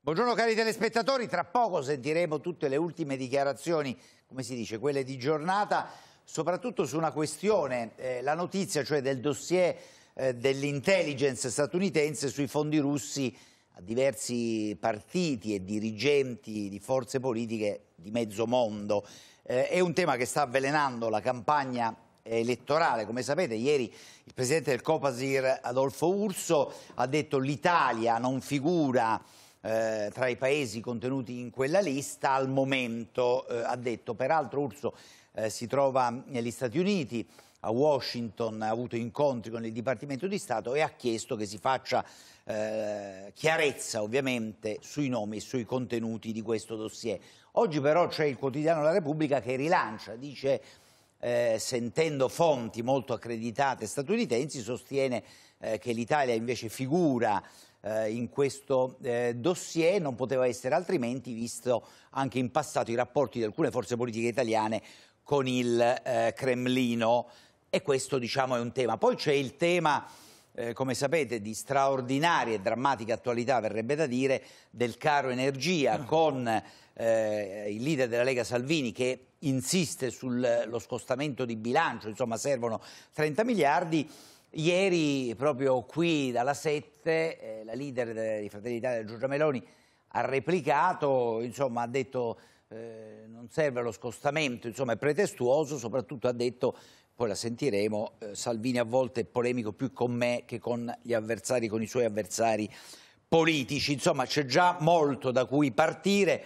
Buongiorno cari telespettatori, tra poco sentiremo tutte le ultime dichiarazioni, come si dice, quelle di giornata, soprattutto su una questione, eh, la notizia cioè del dossier eh, dell'intelligence statunitense sui fondi russi diversi partiti e dirigenti di forze politiche di mezzo mondo. Eh, è un tema che sta avvelenando la campagna elettorale. Come sapete, ieri il presidente del Copasir, Adolfo Urso, ha detto che l'Italia non figura eh, tra i paesi contenuti in quella lista al momento, eh, ha detto. Peraltro Urso eh, si trova negli Stati Uniti, a Washington, ha avuto incontri con il Dipartimento di Stato e ha chiesto che si faccia eh, chiarezza ovviamente sui nomi e sui contenuti di questo dossier. Oggi però c'è il quotidiano La Repubblica che rilancia, dice eh, sentendo fonti molto accreditate statunitensi, sostiene eh, che l'Italia invece figura eh, in questo eh, dossier, non poteva essere altrimenti visto anche in passato i rapporti di alcune forze politiche italiane con il Cremlino e questo diciamo è un tema. Poi c'è il tema eh, come sapete, di straordinaria e drammatica attualità, verrebbe da dire, del caro energia, ah. con eh, il leader della Lega Salvini che insiste sullo scostamento di bilancio, insomma servono 30 miliardi. Ieri, proprio qui dalla 7, eh, la leader dei Fratelli d'Italia, Giorgia Meloni, ha replicato, insomma ha detto eh, non serve lo scostamento, insomma è pretestuoso, soprattutto ha detto, poi la sentiremo, eh, Salvini a volte è polemico più con me che con gli avversari, con i suoi avversari politici, insomma c'è già molto da cui partire,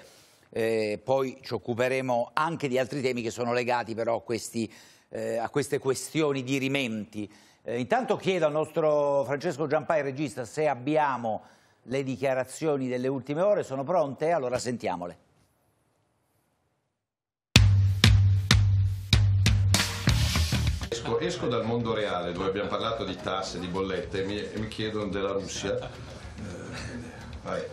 eh, poi ci occuperemo anche di altri temi che sono legati però a, questi, eh, a queste questioni di rimenti. Eh, intanto chiedo al nostro Francesco Giampai, regista, se abbiamo le dichiarazioni delle ultime ore, sono pronte? Allora sentiamole. esco, esco, dal mondo reale dove abbiamo parlato di tasse, di bollette e mi, e mi chiedono della Russia. Eh,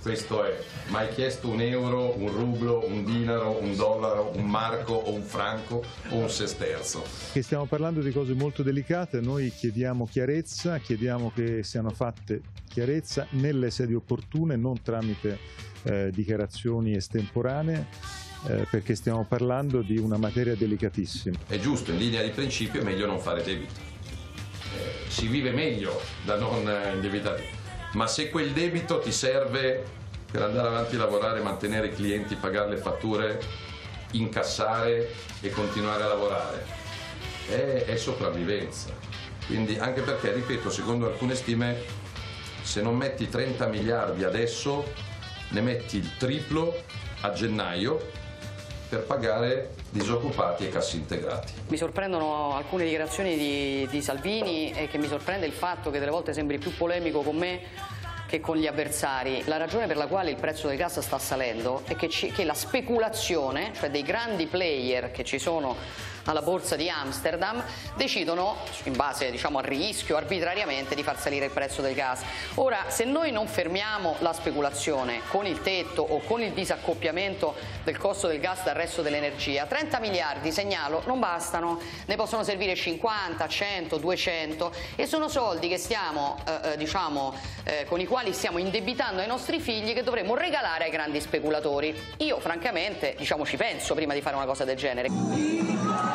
questo è, mai chiesto un euro, un rublo, un dinaro, un dollaro, un marco o un franco o un sesterzo? Che stiamo parlando di cose molto delicate, noi chiediamo chiarezza, chiediamo che siano fatte chiarezza nelle sedi opportune, non tramite eh, dichiarazioni estemporanee eh, perché stiamo parlando di una materia delicatissima. È giusto, in linea di principio è meglio non fare debito. Eh, si vive meglio da non eh, indebitare, ma se quel debito ti serve per andare avanti a lavorare, mantenere i clienti, pagare le fatture, incassare e continuare a lavorare, è, è sopravvivenza. Quindi anche perché, ripeto, secondo alcune stime, se non metti 30 miliardi adesso, ne metti il triplo a gennaio per pagare disoccupati e cassi integrati. Mi sorprendono alcune dichiarazioni di, di Salvini e che mi sorprende il fatto che delle volte sembri più polemico con me che con gli avversari. La ragione per la quale il prezzo del gas sta salendo è che, ci, che la speculazione, cioè dei grandi player che ci sono alla borsa di Amsterdam, decidono, in base diciamo, al rischio, arbitrariamente di far salire il prezzo del gas. Ora, se noi non fermiamo la speculazione con il tetto o con il disaccoppiamento del costo del gas dal resto dell'energia, 30 miliardi, segnalo, non bastano, ne possono servire 50, 100, 200 e sono soldi che stiamo, eh, eh, diciamo, eh, con i quali stiamo indebitando ai nostri figli che dovremmo regalare ai grandi speculatori. Io francamente diciamo, ci penso prima di fare una cosa del genere.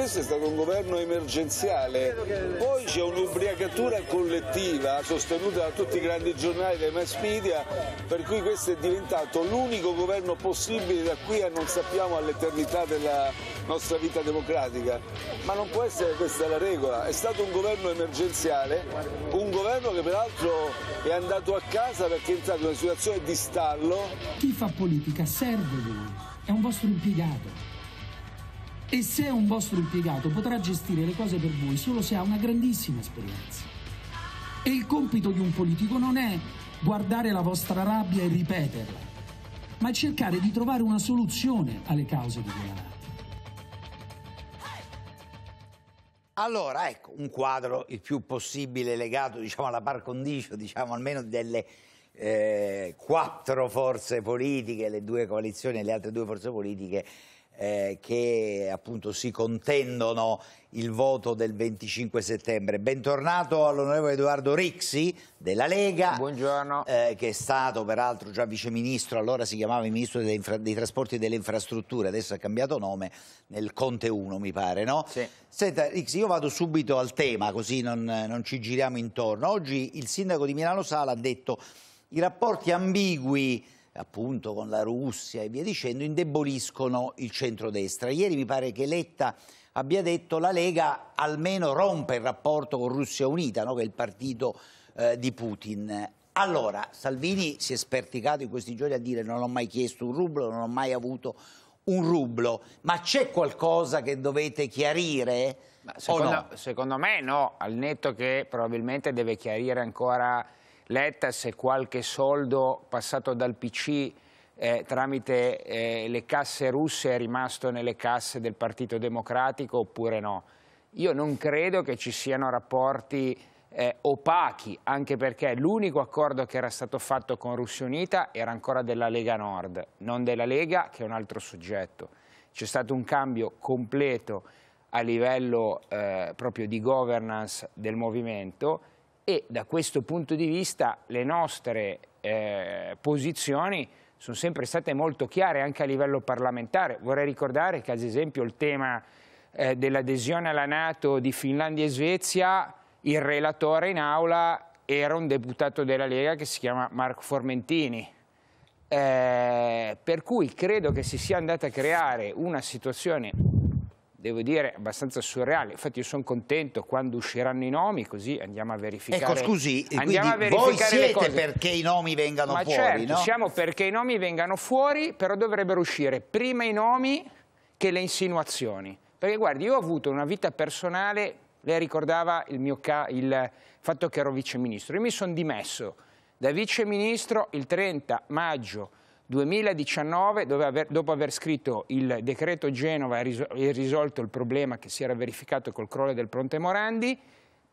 questo è stato un governo emergenziale. Poi c'è un'ubriacatura collettiva sostenuta da tutti i grandi giornali dai mass media, per cui questo è diventato l'unico governo possibile da qui a non sappiamo all'eternità della nostra vita democratica. Ma non può essere questa la regola. È stato un governo emergenziale, un governo che peraltro è andato a casa perché è entrato in una situazione di stallo. Chi fa politica serve voi, è un vostro impiegato e se è un vostro impiegato potrà gestire le cose per voi solo se ha una grandissima esperienza. E il compito di un politico non è guardare la vostra rabbia e ripeterla, ma cercare di trovare una soluzione alle cause di quella rabbia. Allora, ecco, un quadro il più possibile legato, diciamo, alla par condicio, diciamo, almeno delle eh, quattro forze politiche, le due coalizioni e le altre due forze politiche eh, che appunto si contendono il voto del 25 settembre. Bentornato all'onorevole Edoardo Rixi della Lega, eh, che è stato peraltro già viceministro, allora si chiamava ministro dei, dei trasporti e delle infrastrutture, adesso ha cambiato nome nel Conte 1 mi pare. No? Sì. Senta Rixi, io vado subito al tema così non, non ci giriamo intorno. Oggi il sindaco di Milano Sala ha detto i rapporti ambigui appunto con la Russia e via dicendo, indeboliscono il centrodestra. Ieri mi pare che Letta abbia detto che la Lega almeno rompe il rapporto con Russia Unita, no? che è il partito eh, di Putin. Allora, Salvini si è sperticato in questi giorni a dire non ho mai chiesto un rublo, non ho mai avuto un rublo, ma c'è qualcosa che dovete chiarire? Secondo, no? secondo me no, al netto che probabilmente deve chiarire ancora Letta se qualche soldo passato dal PC eh, tramite eh, le casse russe è rimasto nelle casse del Partito Democratico oppure no. Io non credo che ci siano rapporti eh, opachi, anche perché l'unico accordo che era stato fatto con Russia Unita era ancora della Lega Nord, non della Lega che è un altro soggetto. C'è stato un cambio completo a livello eh, proprio di governance del movimento e da questo punto di vista le nostre eh, posizioni sono sempre state molto chiare anche a livello parlamentare. Vorrei ricordare che ad esempio il tema eh, dell'adesione alla Nato di Finlandia e Svezia, il relatore in aula era un deputato della Lega che si chiama Marco Formentini. Eh, per cui credo che si sia andata a creare una situazione devo dire, abbastanza surreale. Infatti io sono contento quando usciranno i nomi, così andiamo a verificare. Ecco, scusi, andiamo a verificare voi siete perché i nomi vengano Ma fuori, certo, no? siamo perché i nomi vengano fuori, però dovrebbero uscire prima i nomi che le insinuazioni. Perché guardi, io ho avuto una vita personale, lei ricordava il, mio il fatto che ero viceministro, io mi sono dimesso da viceministro il 30 maggio 2019, aver, dopo aver scritto il decreto Genova e risolto il problema che si era verificato col crollo del Pronte Morandi,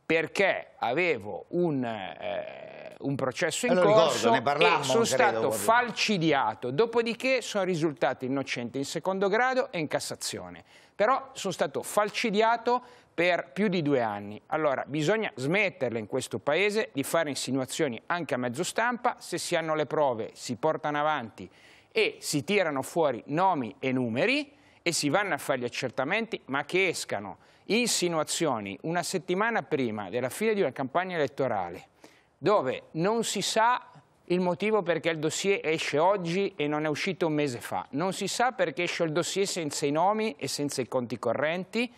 perché avevo un, eh, un processo in corso ricordo, e sono stato credo, falcidiato. Dopodiché sono risultato innocente in secondo grado e in Cassazione. Però sono stato falcidiato per più di due anni. Allora bisogna smetterla in questo Paese di fare insinuazioni anche a mezzo stampa, se si hanno le prove si portano avanti e si tirano fuori nomi e numeri e si vanno a fare gli accertamenti, ma che escano insinuazioni una settimana prima della fine di una campagna elettorale dove non si sa il motivo perché il dossier esce oggi e non è uscito un mese fa, non si sa perché esce il dossier senza i nomi e senza i conti correnti,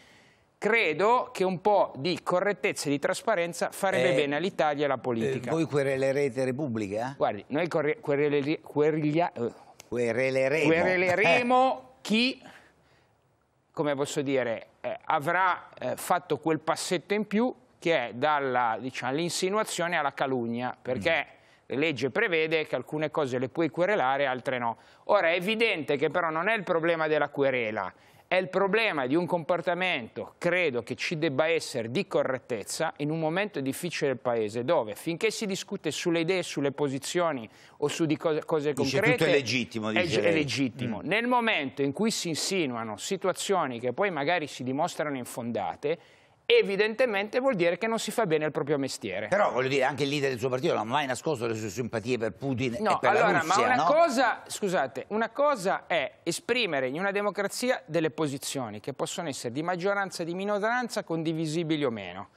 credo che un po' di correttezza e di trasparenza farebbe eh, bene all'Italia e alla politica. Eh, voi querelerete Repubblica? Guardi, noi quereleri, queriglia, eh, quereleremo. Eh. chi, come posso dire, eh, avrà eh, fatto quel passetto in più che è dall'insinuazione diciamo, alla calunnia, perché... Mm la legge prevede che alcune cose le puoi querelare, altre no. Ora è evidente che però non è il problema della querela, è il problema di un comportamento, credo, che ci debba essere di correttezza in un momento difficile del Paese, dove finché si discute sulle idee, sulle posizioni o su di cose, cose concrete... Tutto è legittimo, è, è legittimo. Mm. Nel momento in cui si insinuano situazioni che poi magari si dimostrano infondate, evidentemente vuol dire che non si fa bene il proprio mestiere. Però voglio dire, anche il leader del suo partito non ha mai nascosto le sue simpatie per Putin no, e per allora, la Russia, ma una no? cosa, scusate, una cosa è esprimere in una democrazia delle posizioni che possono essere di maggioranza e di minoranza condivisibili o meno,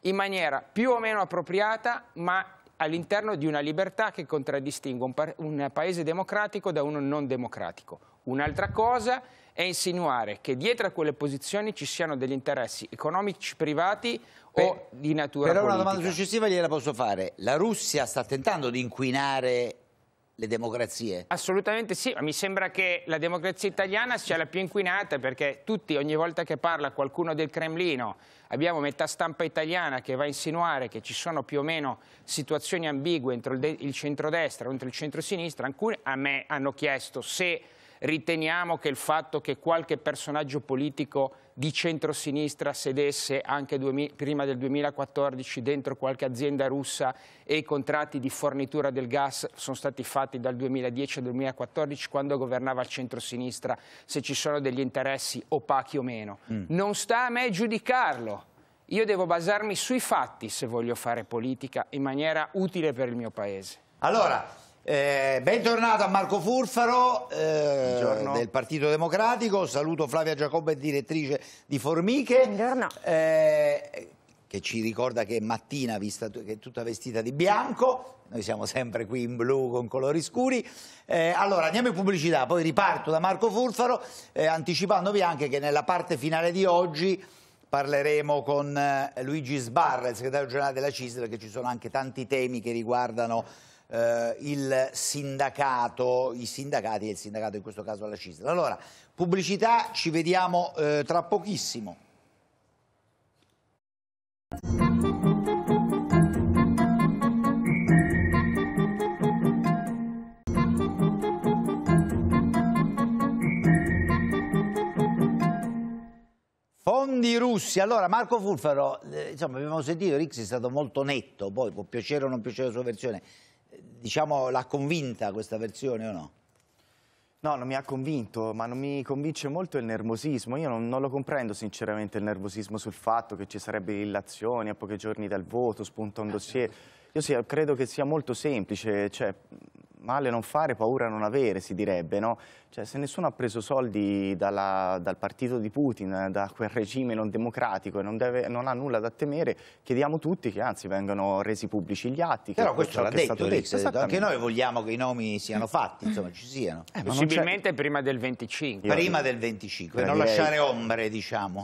in maniera più o meno appropriata, ma all'interno di una libertà che contraddistingue un, pa un paese democratico da uno non democratico. Un'altra cosa è è insinuare che dietro a quelle posizioni ci siano degli interessi economici privati Beh, o di natura però politica. Però una domanda successiva gliela posso fare. La Russia sta tentando di inquinare le democrazie? Assolutamente sì, ma mi sembra che la democrazia italiana sia la più inquinata perché tutti, ogni volta che parla qualcuno del Cremlino, abbiamo metà stampa italiana che va a insinuare che ci sono più o meno situazioni ambigue entro il, il centrodestra o entro il centrosinistra. Alcuni a me hanno chiesto se riteniamo che il fatto che qualche personaggio politico di centrosinistra sedesse anche prima del 2014 dentro qualche azienda russa e i contratti di fornitura del gas sono stati fatti dal 2010 al 2014 quando governava il centrosinistra, se ci sono degli interessi opachi o meno. Mm. Non sta a me giudicarlo. Io devo basarmi sui fatti se voglio fare politica in maniera utile per il mio Paese. Allora, eh, bentornato a Marco Furfaro eh, del Partito Democratico, saluto Flavia Giacobbe, direttrice di Formiche. Buongiorno. Eh, che ci ricorda che è mattina, vista che è tutta vestita di bianco, noi siamo sempre qui in blu con colori scuri. Eh, allora andiamo in pubblicità, poi riparto da Marco Furfaro, eh, anticipandovi anche che nella parte finale di oggi parleremo con eh, Luigi Sbarra, il segretario generale della CISL, perché ci sono anche tanti temi che riguardano eh, il sindacato, i sindacati e il sindacato in questo caso alla CISL. Allora, pubblicità, ci vediamo eh, tra pochissimo. Fondi russi, allora Marco Fulfaro, eh, insomma abbiamo sentito, Rixi è stato molto netto, poi può piacere o non piacere la sua versione, diciamo, l'ha convinta questa versione o no? No, non mi ha convinto, ma non mi convince molto il nervosismo. Io non, non, lo comprendo sinceramente il nervosismo sul fatto che ci sarebbe illazioni a pochi giorni dal voto, spunta un dossier. Io sì, credo che sia molto semplice, cioè male non fare, paura non avere, si direbbe. No? Cioè, se nessuno ha preso soldi dalla, dal partito di Putin, da quel regime non democratico e non, deve, non, ha nulla da temere, chiediamo tutti che anzi vengano resi pubblici gli atti. Però questo l'ha detto, detto, detto anche noi vogliamo che i nomi siano fatti, insomma ci siano. Eh, Possibilmente prima del 25. prima del 25, per non lasciare ombre diciamo.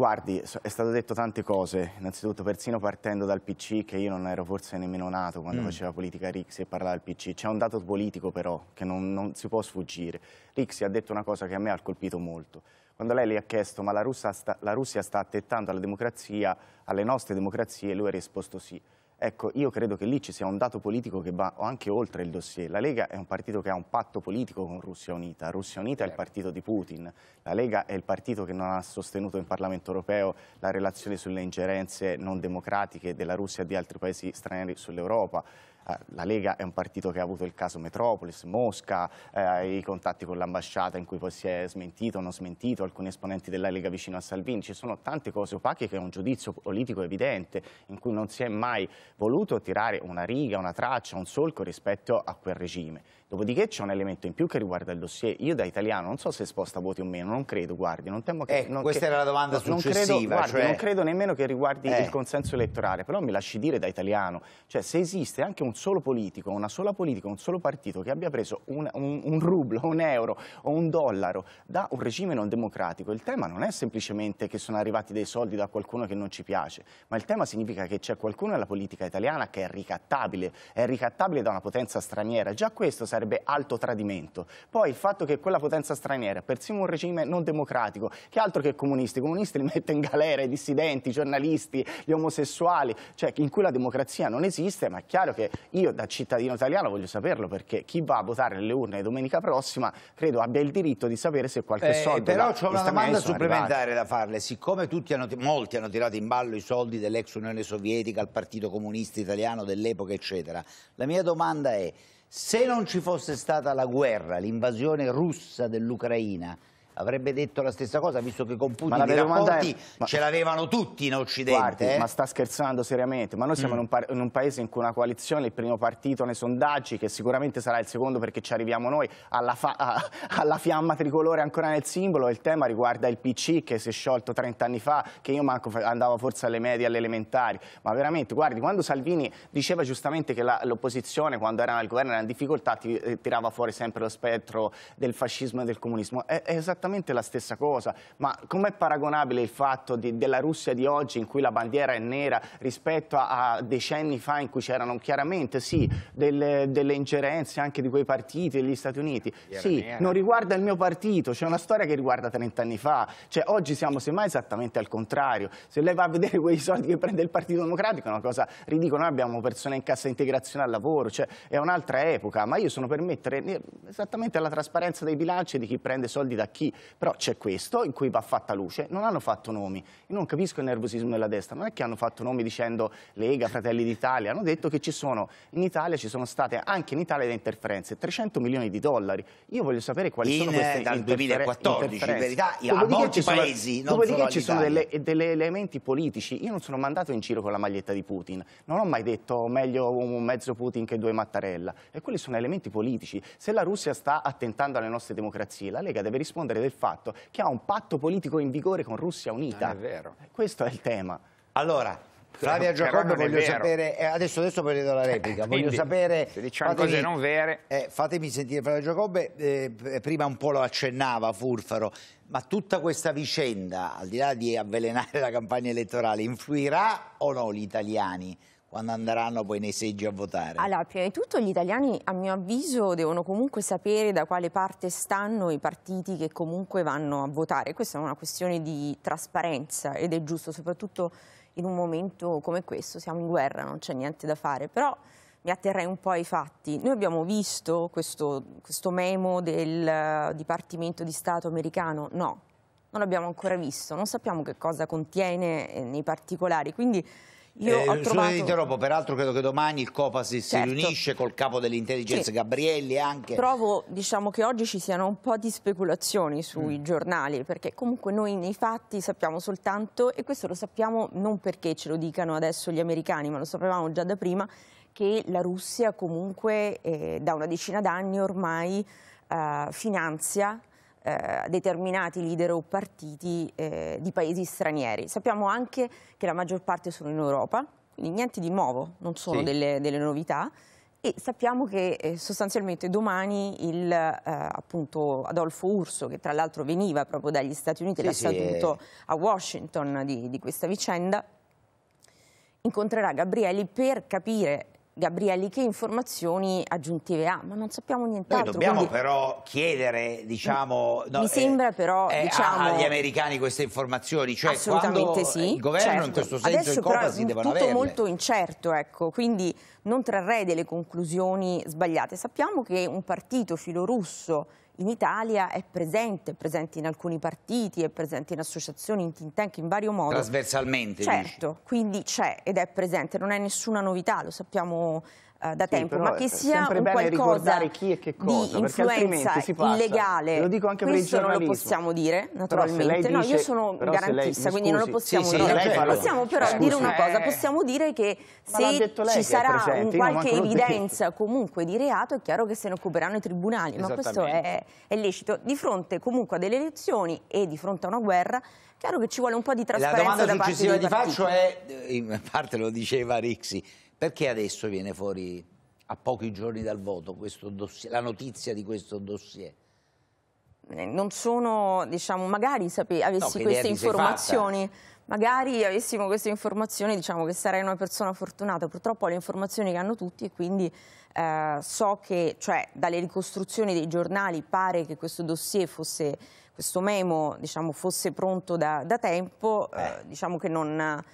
Guardi, è stato detto tante cose, innanzitutto persino partendo dal PC, che io non ero forse nemmeno nato quando mm. faceva politica Rixi e parlava del PC. C'è un dato politico però che non, non si può sfuggire. Rixi ha detto una cosa che a me ha colpito molto. Quando lei le ha chiesto ma la Russia sta, la Russia sta attettando alla democrazia, alle nostre democrazie, lui ha risposto sì. Ecco, io credo che lì ci sia un dato politico che va anche oltre il dossier. La Lega è un partito che ha un patto politico con Russia Unita. Russia Unita è il certo. partito di Putin. La Lega è il partito che non ha sostenuto in Parlamento europeo la relazione sulle ingerenze non democratiche della Russia e di altri paesi stranieri sull'Europa. Eh, la Lega è un partito che ha avuto il caso Metropolis, Mosca, eh, i contatti con l'ambasciata in cui poi si è smentito o non smentito, alcuni esponenti della Lega vicino a Salvini, ci sono tante cose opache che è un giudizio politico evidente in cui non si è mai voluto tirare una riga, una traccia, un solco rispetto a quel regime. Dopodiché c'è un elemento in più che riguarda il dossier. Io da italiano non so se sposta voti o meno, non credo, guardi, non temo che... Eh, non, questa che, era la domanda no, successiva. Non credo, guardi, cioè non credo nemmeno che riguardi eh. il consenso elettorale, però mi lasci dire da italiano, cioè se esiste anche un solo politico, una sola politica, un solo partito che abbia preso un, un, un rublo, un euro o un dollaro da un regime non democratico, il tema non è semplicemente che sono arrivati dei soldi da qualcuno che non ci piace, ma il tema significa che c'è qualcuno nella politica italiana che è ricattabile, è ricattabile da una potenza straniera. Già questo sarebbe sarebbe alto tradimento. Poi il fatto che quella potenza straniera, persino un regime non democratico, che altro che comunisti, i comunisti li mette in galera i dissidenti, i giornalisti, gli omosessuali, cioè in cui la democrazia non esiste, ma è chiaro che io da cittadino italiano voglio saperlo perché chi va a votare nelle urne domenica prossima credo abbia il diritto di sapere se qualche eh, soldo però c'è una domanda supplementare da farle siccome hanno, molti hanno tirato in ballo i soldi dell'ex Unione Sovietica al Partito Comunista Italiano dell'epoca eccetera la mia domanda è se non ci fosse stata la guerra, l'invasione russa dell'Ucraina, avrebbe detto la stessa cosa, visto che con Putin i rapporti ma... ce l'avevano tutti in Occidente. Guardi, eh? ma sta scherzando seriamente, ma noi siamo mm. in, un in, un paese in cui una coalizione, il primo partito nei sondaggi, che sicuramente sarà il secondo perché ci arriviamo noi, alla, alla fiamma tricolore ancora nel simbolo, il tema riguarda il PC che si è sciolto 30 anni fa, che io manco andavo forse alle medie, alle elementari, ma veramente, guardi, quando Salvini diceva giustamente che l'opposizione quando era al governo era in difficoltà, eh, tirava fuori sempre lo spettro del fascismo e del comunismo, è, è esattamente esattamente la stessa cosa, ma com'è paragonabile il fatto di, della Russia di oggi in cui la bandiera è nera rispetto a, a decenni fa in cui c'erano chiaramente sì, delle, delle, ingerenze anche di quei partiti degli Stati Uniti? Sì, nera. non riguarda il mio partito, c'è una storia che riguarda 30 anni fa, cioè oggi siamo semmai esattamente al contrario, se lei va a vedere quei soldi che prende il Partito Democratico è una cosa ridicola, noi abbiamo persone in cassa integrazione al lavoro, cioè è un'altra epoca, ma io sono per mettere esattamente alla trasparenza dei bilanci di chi prende soldi da chi, però c'è questo in cui va fatta luce, non hanno fatto nomi. Io non capisco il nervosismo della destra, non è che hanno fatto nomi dicendo Lega, Fratelli d'Italia, hanno detto che ci sono, in Italia ci sono state anche in Italia le interferenze, 300 milioni di dollari. Io voglio sapere quali in, sono queste dal interfer 2014, in verità, a molti sono, paesi, non Dopodiché ci sono degli elementi politici. Io non sono mandato in giro con la maglietta di Putin, non ho mai detto meglio un mezzo Putin che due Mattarella. E quelli sono elementi politici. Se la Russia sta attentando alle nostre democrazie, la Lega deve rispondere parlare del fatto che ha un patto politico in vigore con Russia Unita. Non ah, è vero. Questo è il tema. Allora, Flavia Giacobbe, voglio sapere, eh, adesso, adesso poi le do la cioè, replica, Quindi, voglio sapere... Se diciamo fatemi, cose non vere... Eh, fatemi sentire Flavia Giacobbe, eh, prima un po' lo accennava Furfaro, ma tutta questa vicenda, al di là di avvelenare la campagna elettorale, influirà o no gli italiani quando andranno poi nei seggi a votare? Allora, prima di tutto gli italiani, a mio avviso, devono comunque sapere da quale parte stanno i partiti che comunque vanno a votare. Questa è una questione di trasparenza ed è giusto, soprattutto in un momento come questo, siamo in guerra, non c'è niente da fare, però mi atterrei un po' ai fatti. Noi abbiamo visto questo, questo memo del eh, Dipartimento di Stato americano? No, non l'abbiamo ancora visto, non sappiamo che cosa contiene eh, nei particolari, quindi io eh, ho trovato... interrompo, peraltro credo che domani il Copasir certo. si riunisce col capo dell'intelligenza sì. Gabrielli anche. Trovo diciamo, che oggi ci siano un po' di speculazioni sui mm. giornali perché comunque noi nei fatti sappiamo soltanto, e questo lo sappiamo non perché ce lo dicano adesso gli americani ma lo sapevamo già da prima, che la Russia comunque eh, da una decina d'anni ormai eh, finanzia eh, determinati leader o partiti eh, di paesi stranieri. Sappiamo anche che la maggior parte sono in Europa, quindi niente di nuovo, non sono sì. delle, delle, novità. E sappiamo che eh, sostanzialmente domani il, eh, appunto Adolfo Urso, che tra l'altro veniva proprio dagli Stati Uniti, sì, l'ha sì, saluto eh. a Washington di, di questa vicenda, incontrerà Gabrielli per capire Gabrielli che informazioni aggiuntive ha, ma non sappiamo nient'altro. dobbiamo quindi... però chiedere, diciamo... No, mi sembra eh, però, eh, diciamo... Agli americani queste informazioni, cioè Assolutamente sì, il governo certo. in questo senso Adesso il COPAS devono avere. Adesso è tutto molto incerto, ecco, quindi non trarrei delle conclusioni sbagliate. Sappiamo che un partito filorusso in Italia è presente, è presente in alcuni partiti, è presente in associazioni, in think tank, in vario modo. Trasversalmente, Certo, dici. quindi c'è ed è presente, non è nessuna novità, lo sappiamo eh, da sì, tempo, ma che sia un qualcosa chi e che cosa, di influenza illegale, lo dico anche questo non lo possiamo dire, naturalmente. Dice, no, io sono garantista, lei, quindi non lo possiamo sì, dire. Sì, possiamo però scusi. dire una cosa, eh. possiamo dire che se ci sarà un qualche evidenza comunque di reato, è chiaro che se ne occuperanno i tribunali, ma questo è, è lecito. Di fronte comunque a delle elezioni e di fronte a una guerra, chiaro che ci vuole un po' di trasparenza da parte dei partiti. La domanda successiva ti faccio è, in parte lo diceva Rixi, perché adesso viene fuori a pochi giorni dal voto dossier, la notizia di questo dossier? Eh, non sono, diciamo, magari sape- avessi no, queste informazioni, magari avessimo queste informazioni, diciamo che sarei una persona fortunata. Purtroppo ho le informazioni che hanno tutti e quindi eh, so che, cioè, dalle ricostruzioni dei giornali pare che questo dossier fosse, questo memo, diciamo, fosse pronto da, da tempo, eh. Eh, diciamo che non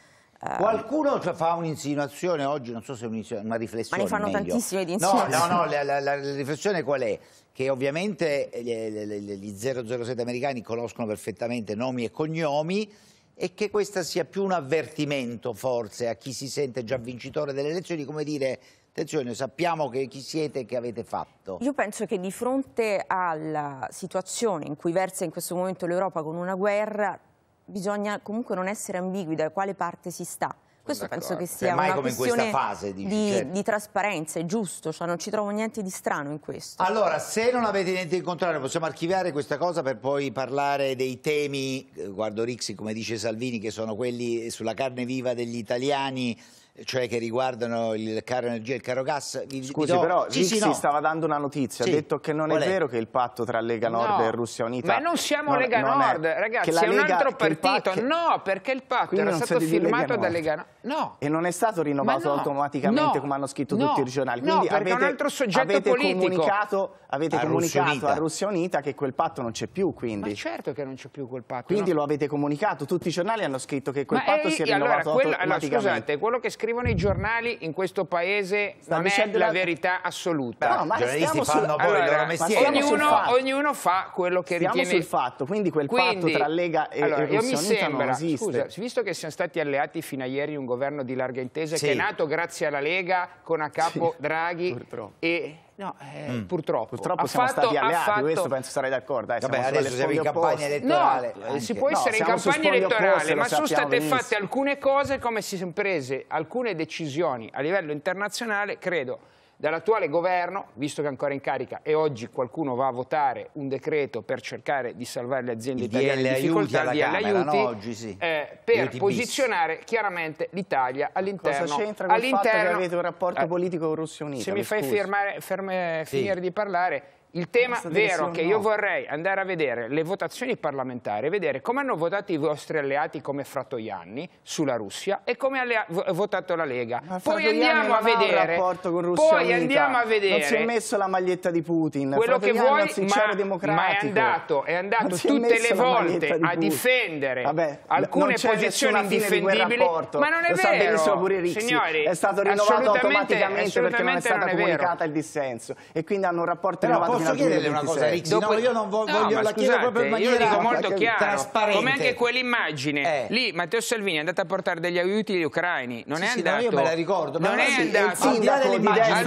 eh, Qualcuno fa un'insinuazione oggi, non so se è una riflessione. Ma ne fanno meglio. tantissime di insinuazioni. No, no, no la, la, la, riflessione qual è? Che ovviamente eh, gli, gli 007 americani conoscono perfettamente nomi e cognomi e che questa sia più un avvertimento forse a chi si sente già vincitore delle elezioni, come dire attenzione, sappiamo che chi siete e che avete fatto. Io penso che di fronte alla situazione in cui versa in questo momento l'Europa con una guerra bisogna comunque non essere ambigui da quale parte si sta. Questo penso che cioè, sia Semmai una questione fase, dici, di, certo. di, trasparenza, è giusto, cioè non ci trovo niente di strano in questo. Allora, se non avete niente in contrario, possiamo archiviare questa cosa per poi parlare dei temi, eh, guardo Rixi come dice Salvini, che sono quelli sulla carne viva degli italiani, cioè che riguardano il caro energia e il caro gas. Vi, Scusi, vi do... però sì, sì no. stava dando una notizia, sì. ha detto che non Qual è, vero che il patto tra Lega Nord no. e Russia Unita... Ma non siamo non, Lega non Nord, è... ragazzi, è un altro partito. Che... No, perché il patto Quindi era stato firmato Lega da Lega Nord. No. E non è stato rinnovato no. automaticamente come hanno scritto tutti i giornali. Quindi no, perché avete, un altro soggetto avete politico. Comunicato, avete comunicato a Russia Unita che quel patto non c'è più, quindi. Ma certo che non c'è più quel patto. Quindi lo avete comunicato, tutti i giornali hanno scritto che quel patto si è rinnovato automaticamente. Allora, scusate, quello che scrive scrivono i giornali in questo paese Sta non è la, la verità assoluta. No, ma stiamo sulla... allora, ognuno, ognuno, fa quello che stiamo ritiene... sul fatto, quindi quel quindi, patto tra Lega e, allora, e io mi sembra, scusa, visto che siamo stati alleati fino a ieri un governo di larga intesa sì. che è nato grazie alla Lega con a capo sì, Draghi purtroppo. e No, eh, mm. purtroppo. Purtroppo ha siamo fatto, stati alleati, fatto... questo penso sarei d'accordo. Eh, Vabbè, adesso siamo in campagna opposte. elettorale. No, si può no, essere in campagna elettorale, opposte, ma sono state benissimo. fatte alcune cose come si sono prese alcune decisioni a livello internazionale, credo dall'attuale governo, visto che è ancora in carica e oggi qualcuno va a votare un decreto per cercare di salvare le aziende il italiane in difficoltà, il DL Camera, aiuti, no? oggi sì. eh, per posizionare chiaramente l'Italia all'interno... Cosa c'entra con all'interno... fatto che avete un rapporto eh, politico con Russia Unita? Se mi fai fermare, ferme, sì. finire di parlare, il tema vero che no. io vorrei andare a vedere le votazioni parlamentari, vedere come hanno votato i vostri alleati come Frattoianni sulla Russia e come ha votato la Lega. Ma poi andiamo a vedere. Poi andiamo a vedere. Non si è messo la maglietta di Putin. Quello che vuoi, ma, ma, è andato, è andato tutte le volte di a difendere Vabbè, alcune posizioni indifendibili. Di ma non è Lo vero. Signori, è stato rinnovato automaticamente perché non è stato non è comunicata vero. il dissenso. E quindi hanno un rapporto rinnovato posso chiederle una cosa, Rixi? Dopo... No, io non voglio, no, voglio la chiedo proprio in maniera io dico molto cioè, chiaro, trasparente. Come anche quell'immagine, eh. lì Matteo Salvini è andato a portare degli aiuti agli ucraini, non sì, è sì, andato... io me la ricordo, non è andato... Il sindaco di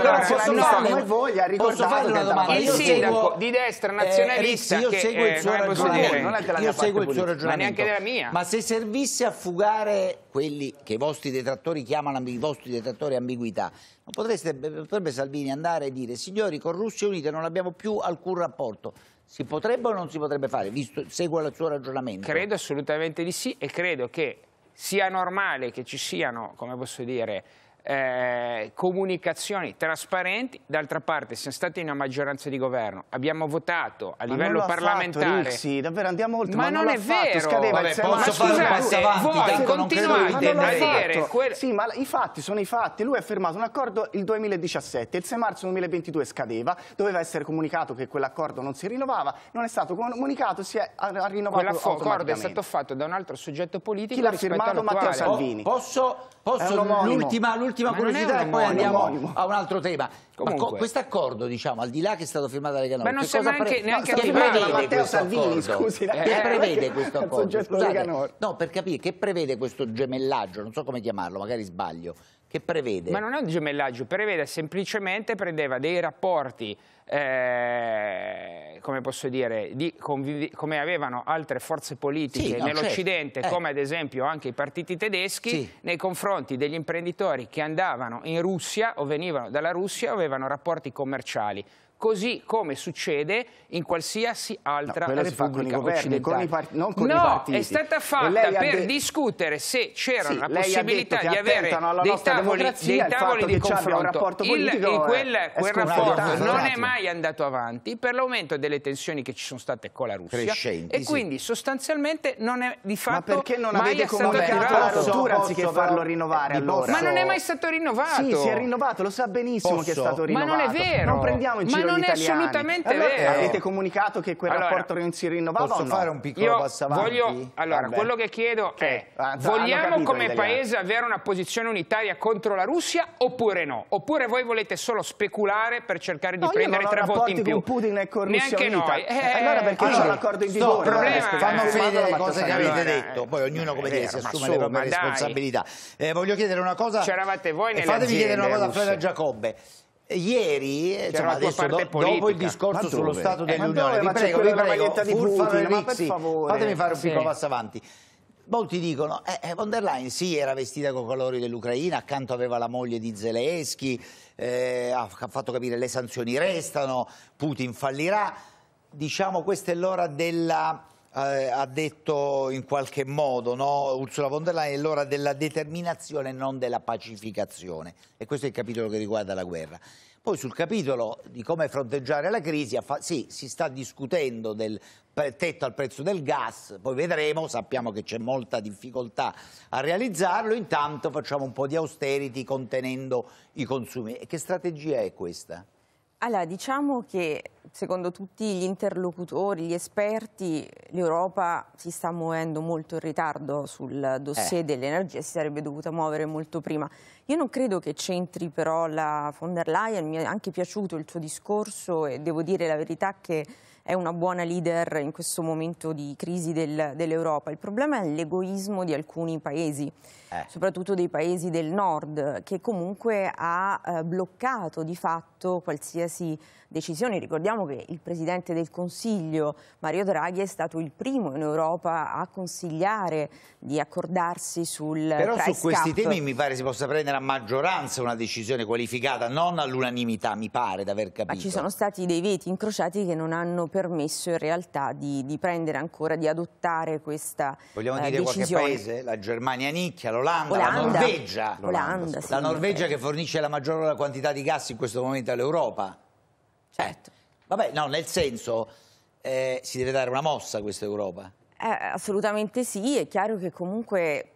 destra nazionalista Posso fare una domanda? Il sindaco di destra eh, nazionalista Io eh, seguo il suo ragionamento, io seguo il suo ragionamento. Ma se servisse a fugare quelli che i vostri detrattori chiamano i vostri detrattori ambiguità, non potreste, eh, potrebbe Salvini andare e dire signori con Russia Unita non abbiamo più alcun rapporto. Si potrebbe o non si potrebbe fare? Visto, seguo il suo ragionamento. Credo assolutamente di sì e credo che sia normale che ci siano, come posso dire, eh, comunicazioni trasparenti. D'altra parte siamo stati in una maggioranza di governo, abbiamo votato a ma livello parlamentare. Sì, davvero andiamo oltre. Ma, ma non, non è vero. Vabbè, posso fare un passo avanti? Voi continuate a dire... Quel... Sì, ma i fatti sono i fatti. Lui ha firmato un accordo il 2017, il 6 marzo 2022 scadeva, doveva essere comunicato che quell'accordo non si rinnovava, non è stato comunicato, si è rinnovato L'accordo è stato fatto da un altro soggetto politico Chi l'ha firmato? Matteo Salvini. posso... posso l'ultima un'ultima curiosità e poi andiamo omonimo. a un altro tema. Comunque. Ma questo accordo, diciamo, al di là che è stato firmato dalle Canova, ma non c'è neanche, pre- neanche che prevede Matteo Salvini, scusi, che prevede questo accordo? Scusate, no, per capire che prevede questo gemellaggio, non so come chiamarlo, magari sbaglio. Che prevede? Ma non è un gemellaggio, prevede semplicemente prendeva dei rapporti eh, come posso dire, di come avevano altre forze politiche sì, nell'Occidente, certo. eh. come ad esempio anche i partiti tedeschi, sì. nei confronti degli imprenditori che andavano in Russia o venivano dalla Russia o avevano rapporti commerciali così come succede in qualsiasi altra no, repubblica con governi, con part... non con no, i partiti. No, è stata fatta per de... discutere se c'era sì, la possibilità di avere dei tavoli, dei tavoli di confronto. Il, il, quel, è... quel rapporto non è esatto. mai andato avanti per l'aumento delle tensioni che ci sono state con la Russia Crescenti, e quindi sostanzialmente non è di fatto Ma perché non avete comunicato la rottura anziché farlo rinnovare allora? Ma non è mai stato rinnovato. Sì, si è rinnovato, lo sa benissimo che è stato rinnovato. Ma non è vero. Non prendiamo in giro non è assolutamente allora, vero. Avete comunicato che quel allora, rapporto non si rinnovava Posso no? fare un piccolo passo avanti? Voglio, ah, allora, Vabbè. quello che chiedo è, eh, vogliamo come paese avere una posizione unitaria contro la Russia oppure no? Oppure voi volete solo speculare per cercare di no, prendere tre voti in più? Non Putin e con Russia Neanche unita. noi. Eh, allora perché allora, c'è un accordo in vigore? fanno finire le cose che avete detto, poi eh, ognuno come eh, dire eh, si assume le proprie responsabilità. Voglio chiedere una cosa... C'eravate voi nelle Fatevi chiedere una cosa a Flavia Giacobbe ieri insomma, adesso, do, dopo il discorso sullo Stato eh, dell'Unione, vi prego, vi prego, di Putin, Rixi, fatemi fare un piccolo passo avanti. Molti dicono, eh, eh, von der Leyen sì, era vestita con i colori dell'Ucraina, accanto aveva la moglie di Zelensky, eh, ha fatto capire le sanzioni restano, Putin fallirà. Diciamo questa è l'ora della eh, ha detto in qualche modo no? Ursula von der Leyen, è l'ora della determinazione e non della pacificazione. E questo è il capitolo che riguarda la guerra. Poi sul capitolo di come fronteggiare la crisi, sì, si sta discutendo del tetto al prezzo del gas, poi vedremo, sappiamo che c'è molta difficoltà a realizzarlo, intanto facciamo un po' di austerity contenendo i consumi. E che strategia è questa? Allora, diciamo che secondo tutti gli interlocutori, gli esperti, l'Europa si sta muovendo molto in ritardo sul dossier eh. dell'energia, si sarebbe dovuta muovere molto prima. Io non credo che c'entri però la von der Leyen, mi è anche piaciuto il suo discorso e devo dire la verità che è una buona leader in questo momento di crisi del, dell'Europa. Il problema è l'egoismo di alcuni paesi, eh. soprattutto dei paesi del nord, che comunque ha eh, bloccato di fatto qualsiasi decisioni. Ricordiamo che il Presidente del Consiglio, Mario Draghi, è stato il primo in Europa a consigliare di accordarsi sul Però su questi cap. temi mi pare si possa prendere a maggioranza una decisione qualificata, non all'unanimità, mi pare, di capito. Ma ci sono stati dei veti incrociati che non hanno permesso in realtà di, di prendere ancora, di adottare questa decisione. Vogliamo eh, dire decisione. qualche paese? La Germania nicchia, l'Olanda, la Norvegia. Olanda, la Norvegia sì, che fornisce la maggior quantità di gas in questo momento all'Europa. Certo. Vabbè, no, nel senso, eh, si deve dare una mossa a questa Europa. Eh, assolutamente sì, è chiaro che comunque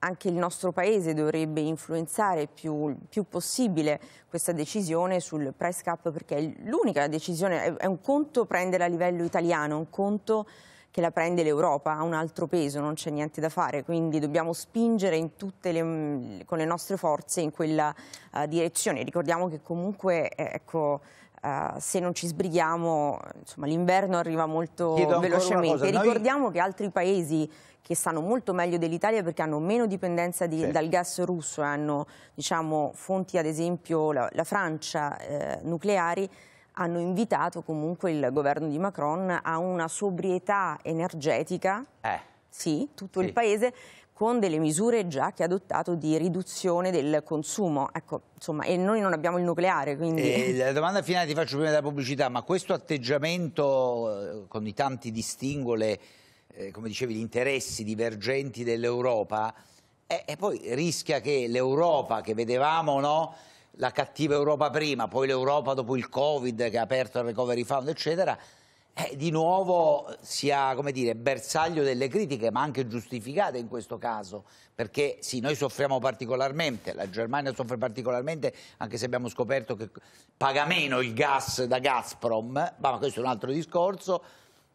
anche il nostro paese dovrebbe influenzare più, più possibile questa decisione sul price cap perché è l'unica decisione, è un conto prendere a livello italiano, un conto che la prende l'Europa, ha un altro peso, non c'è niente da fare, quindi dobbiamo spingere le, con le nostre forze in quella uh, direzione. Ricordiamo che comunque eh, ecco, eh, se non ci sbrighiamo, l'inverno arriva molto Chiedo velocemente. Ricordiamo Noi... che altri paesi che stanno molto meglio dell'Italia perché hanno meno dipendenza di, sì. dal gas russo e hanno diciamo, fonti, ad esempio la, la Francia, eh, nucleari, hanno invitato comunque il governo di Macron a una sobrietà energetica, eh. sì, tutto sì. il paese, nasconde le misure già che ha adottato di riduzione del consumo. Ecco, insomma, e noi non abbiamo il nucleare, quindi... E eh, la domanda finale ti faccio prima della pubblicità, ma questo atteggiamento eh, con i tanti distinguole, eh, come dicevi, gli interessi divergenti dell'Europa, eh, e poi rischia che l'Europa che vedevamo, no? la cattiva Europa prima, poi l'Europa dopo il Covid che ha aperto il recovery fund, eccetera, eh, di nuovo sia dire, bersaglio delle critiche, ma anche giustificate in questo caso, perché sì, noi soffriamo particolarmente, la Germania soffre particolarmente, anche se abbiamo scoperto che paga meno il gas da Gazprom, ma questo è un altro discorso,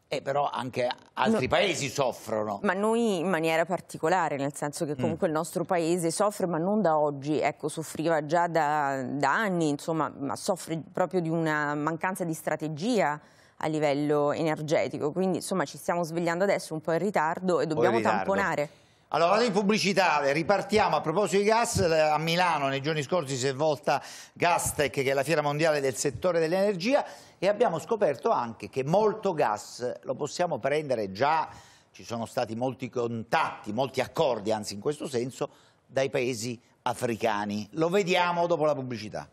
eh, però anche altri no, paesi soffrono. Ma noi in maniera particolare, nel senso che mm. comunque mm. il nostro paese soffre, ma non da oggi, ecco, soffriva già da, da anni, insomma, ma soffre proprio di una mancanza di strategia a livello energetico. Quindi insomma ci stiamo svegliando adesso un po' in ritardo e dobbiamo tamponare. Allora, vado in pubblicità, ripartiamo. A proposito di gas, eh, a Milano nei giorni scorsi si è volta Gastec, che è la fiera mondiale del settore dell'energia, e abbiamo scoperto anche che molto gas lo possiamo prendere già, ci sono stati molti contatti, molti accordi, anzi in questo senso, dai paesi africani. Lo vediamo dopo la pubblicità.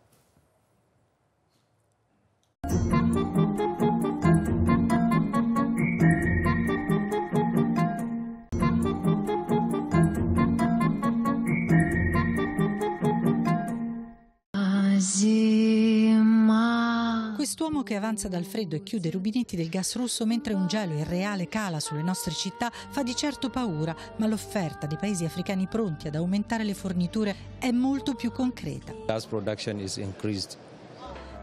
Quest'uomo che avanza dal freddo e chiude i rubinetti del gas russo mentre un gelo irreale cala sulle nostre città fa di certo paura, ma l'offerta dei paesi africani pronti ad aumentare le forniture è molto più concreta. Gas production is increased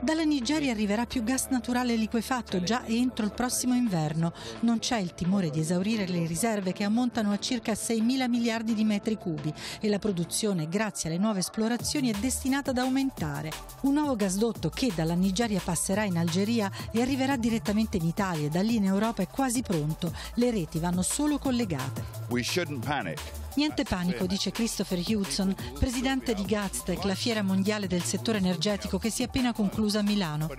dalla Nigeria arriverà più gas naturale liquefatto già entro il prossimo inverno. Non c'è il timore di esaurire le riserve che ammontano a circa 6 mila miliardi di metri cubi e la produzione, grazie alle nuove esplorazioni, è destinata ad aumentare. Un nuovo gasdotto che dalla Nigeria passerà in Algeria e arriverà direttamente in Italia e da lì in Europa è quasi pronto. Le reti vanno solo collegate. We shouldn't panic. Niente panico, dice Christopher Hudson, presidente di Gaztec, la fiera mondiale del settore energetico che si è appena conclusa a Milano.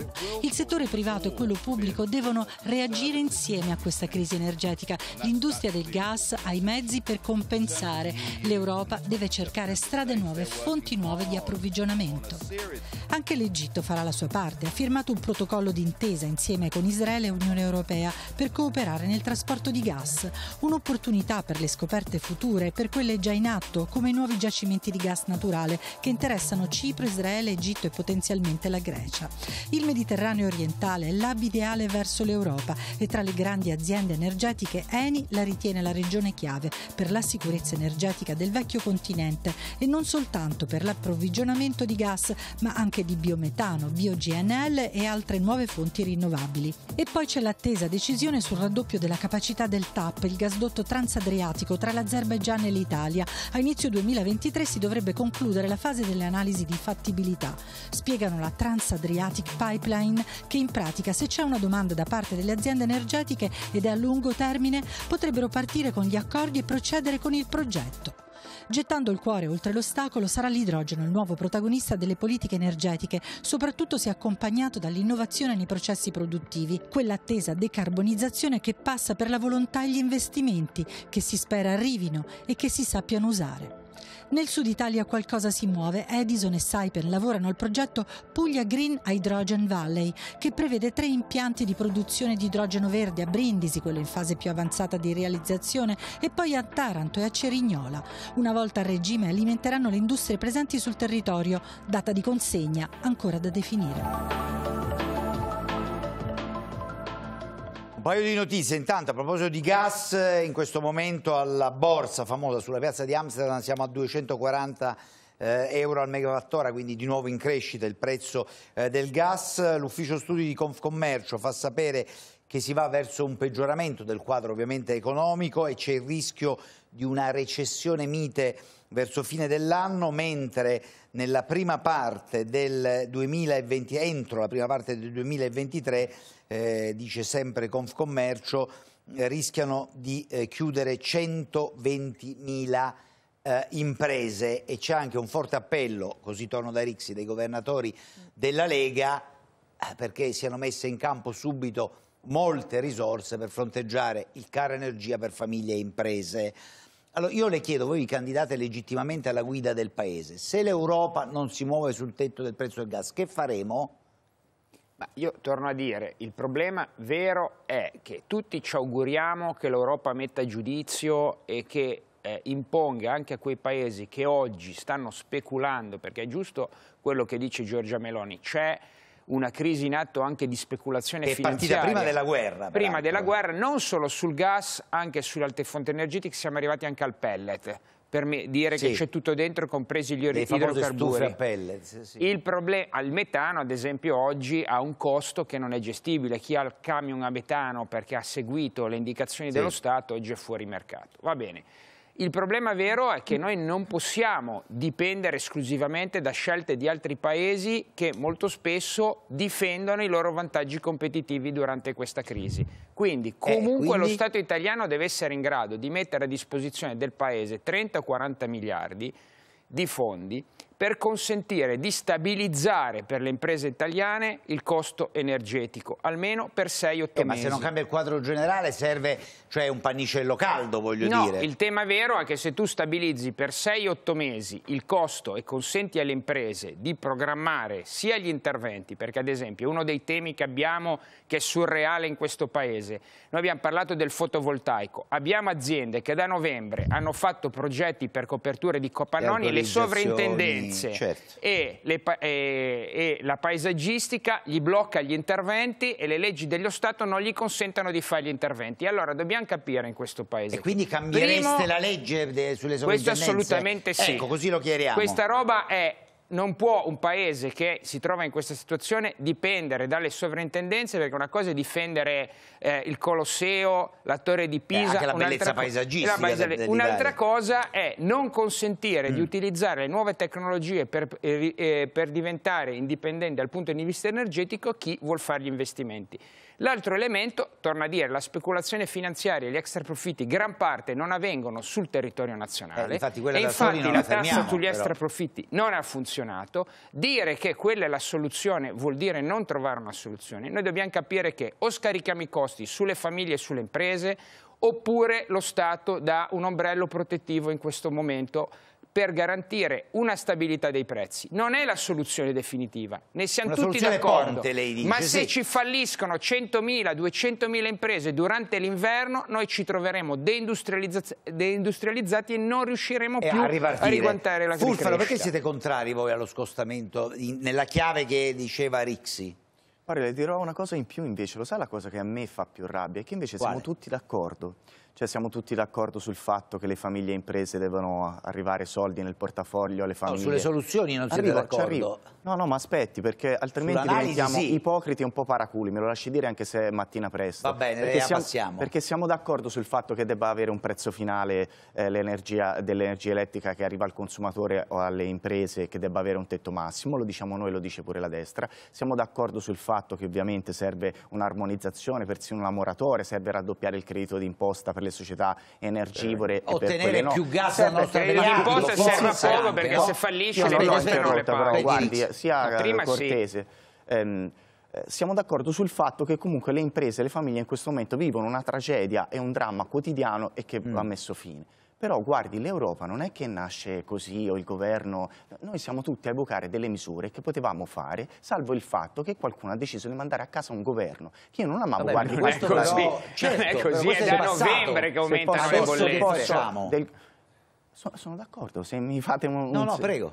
Il settore privato e quello pubblico devono reagire insieme a questa crisi energetica. L'industria del gas ha i mezzi per compensare. L'Europa deve cercare strade nuove, fonti nuove di approvvigionamento. Anche l'Egitto farà la sua parte. Ha firmato un protocollo d'intesa insieme con Israele e Unione Europea per cooperare nel trasporto di gas. Un'opportunità per le scoperte future e per per quelle già in atto, come i nuovi giacimenti di gas naturale che interessano Cipro, Israele, Egitto e potenzialmente la Grecia. Il Mediterraneo orientale è l'hub ideale verso l'Europa e tra le grandi aziende energetiche Eni la ritiene la regione chiave per la sicurezza energetica del vecchio continente e non soltanto per l'approvvigionamento di gas, ma anche di biometano, bioGNL e altre nuove fonti rinnovabili. E poi c'è l'attesa decisione sul raddoppio della capacità del TAP, il gasdotto transadriatico tra l'Azerbaigian e l'Italia. A inizio 2023 si dovrebbe concludere la fase delle analisi di fattibilità. Spiegano la Trans-Adriatic Pipeline che in pratica se c'è una domanda da parte delle aziende energetiche ed è a lungo termine potrebbero partire con gli accordi e procedere con il progetto. Gettando il cuore oltre l'ostacolo sarà l'idrogeno il nuovo protagonista delle politiche energetiche, soprattutto se accompagnato dall'innovazione nei processi produttivi, quell'attesa decarbonizzazione che passa per la volontà e gli investimenti che si spera arrivino e che si sappiano usare. Nel sud Italia qualcosa si muove. Edison e Saipen lavorano al progetto Puglia Green Hydrogen Valley, che prevede tre impianti di produzione di idrogeno verde a Brindisi, quello in fase più avanzata di realizzazione, e poi a Taranto e a Cerignola. Una volta a regime alimenteranno le industrie presenti sul territorio, data di consegna ancora da definire. Un paio di notizie, intanto a proposito di gas, eh, in questo momento alla borsa famosa sulla piazza di Amsterdam siamo a 240 eh, euro al megawattora, quindi di nuovo in crescita il prezzo eh, del gas. L'ufficio studi di Confcommercio fa sapere che si va verso un peggioramento del quadro ovviamente economico e c'è il rischio di una recessione mite verso fine dell'anno, mentre nella prima parte del 2020, entro la prima parte del 2023, eh, dice sempre Confcommercio, eh, rischiano di eh, chiudere 120.000 eh, imprese e c'è anche un forte appello, così torno da Rixi, dei governatori della Lega eh, perché siano messe in campo subito molte risorse per fronteggiare il caro energia per famiglie e imprese. Allora io le chiedo, voi vi candidate legittimamente alla guida del Paese, se l'Europa non si muove sul tetto del prezzo del gas, che faremo? Ma io torno a dire, il problema vero è che tutti ci auguriamo che l'Europa metta giudizio e che eh, imponga anche a quei paesi che oggi stanno speculando, perché è giusto quello che dice Giorgia Meloni, c'è una crisi in atto anche di speculazione che finanziaria. È partita prima della guerra. Prima della guerra, non solo sul gas, anche sulle altre fonti energetiche, siamo arrivati anche al pellet per dire sì. che c'è tutto dentro, compresi gli Le idrocarburi. Pellets, sì. Il problema al metano, ad esempio, oggi ha un costo che non è gestibile. Chi ha il camion a metano perché ha seguito le indicazioni sì. dello Stato oggi è fuori mercato. Va bene. Il problema vero è che mm. noi non possiamo dipendere esclusivamente da scelte di altri paesi che molto spesso difendono i loro vantaggi competitivi durante questa crisi. Quindi eh, comunque eh, quindi... lo Stato italiano deve essere in grado di mettere a disposizione del Paese 30-40 miliardi di fondi per consentire di stabilizzare per le imprese italiane il costo energetico, almeno per 6-8 eh, mesi. Ma se non cambia il quadro generale serve cioè, un pannicello caldo, voglio no, dire. Il tema vero è che se tu stabilizzi per 6-8 mesi il costo e consenti alle imprese di programmare sia gli interventi, perché ad esempio uno dei temi che abbiamo che è surreale in questo paese, noi abbiamo parlato del fotovoltaico, abbiamo aziende che da novembre hanno fatto progetti per coperture di Copannoni e le sovrintendenze sicurezze certo. e, le, e, e, la paesaggistica gli blocca gli interventi e le leggi dello Stato non gli consentono di fare gli interventi. Allora dobbiamo capire in questo paese. E quindi cambiereste Primo, la legge de, sulle sovrintendenze? Questo assolutamente sì. Ecco, così lo chiariamo. Questa roba è non può un paese che si trova in questa situazione dipendere dalle sovrintendenze perché una cosa è difendere eh, il Colosseo, la Torre di eh, Pisa, eh, la bellezza paesaggistica. Paesa... un'altra cosa è non consentire mm. di utilizzare le nuove tecnologie per, eh, eh, per diventare indipendenti dal punto di vista energetico chi vuol fare gli investimenti. L'altro elemento, torna a dire, la speculazione finanziaria e gli extra profitti gran parte non avvengono sul territorio nazionale. Eh, infatti, e infatti la, la tassa sugli extra profitti non ha funzionato. Dire che quella è la soluzione vuol dire non trovare una soluzione. Noi dobbiamo capire che o scarichiamo i costi sulle famiglie e sulle imprese oppure lo Stato dà un ombrello protettivo in questo momento per garantire una stabilità dei prezzi. Non è la soluzione definitiva, ne siamo una tutti d'accordo. Ma se sì. ci falliscono 100.000, 200.000 imprese durante l'inverno, noi ci troveremo deindustrializzati, e non riusciremo e eh, più a, ripartire. a riguantare la Fulfano, crescita. perché siete contrari voi allo scostamento in, nella chiave che diceva Rixi? Mario, le dirò una cosa in più invece, lo sai la cosa che a me fa più rabbia? È che invece Quale? siamo tutti d'accordo. Cioè siamo tutti d'accordo sul fatto che le famiglie e imprese devono arrivare soldi nel portafoglio alle famiglie. No, sulle soluzioni non siete d'accordo. No, no, ma aspetti, perché altrimenti diventiamo sì. ipocriti e un po' paraculi, me lo lasci dire anche se è mattina presto. Va bene, perché eh, siamo, passiamo. Perché siamo d'accordo sul fatto che debba avere un prezzo finale eh, l'energia dell'energia elettrica che arriva al consumatore o alle imprese, che debba avere un tetto massimo, lo diciamo noi, lo dice pure la destra. Siamo d'accordo sul fatto che ovviamente serve un'armonizzazione, persino una moratoria, serve raddoppiare il credito d'imposta per per le società energivore eh, ottenere no. più gas al nostro imposte servono a poco perché no? se fallisce le costano le palle guardi sia Cortese ehm, eh, siamo d'accordo sul fatto che comunque le imprese e le famiglie in questo momento vivono una tragedia e un dramma quotidiano e che mm. va messo fine. Però guardi, l'Europa non è che nasce così o il governo, noi siamo tutti a evocare delle misure che potevamo fare, salvo il fatto che qualcuno ha deciso di mandare a casa un governo che io non amavo, Vabbè, guardi, non certo, questo è così, certo, non è così, è da novembre che aumentano le bollette. del... So, sono d'accordo, se mi fate un... No, no, prego.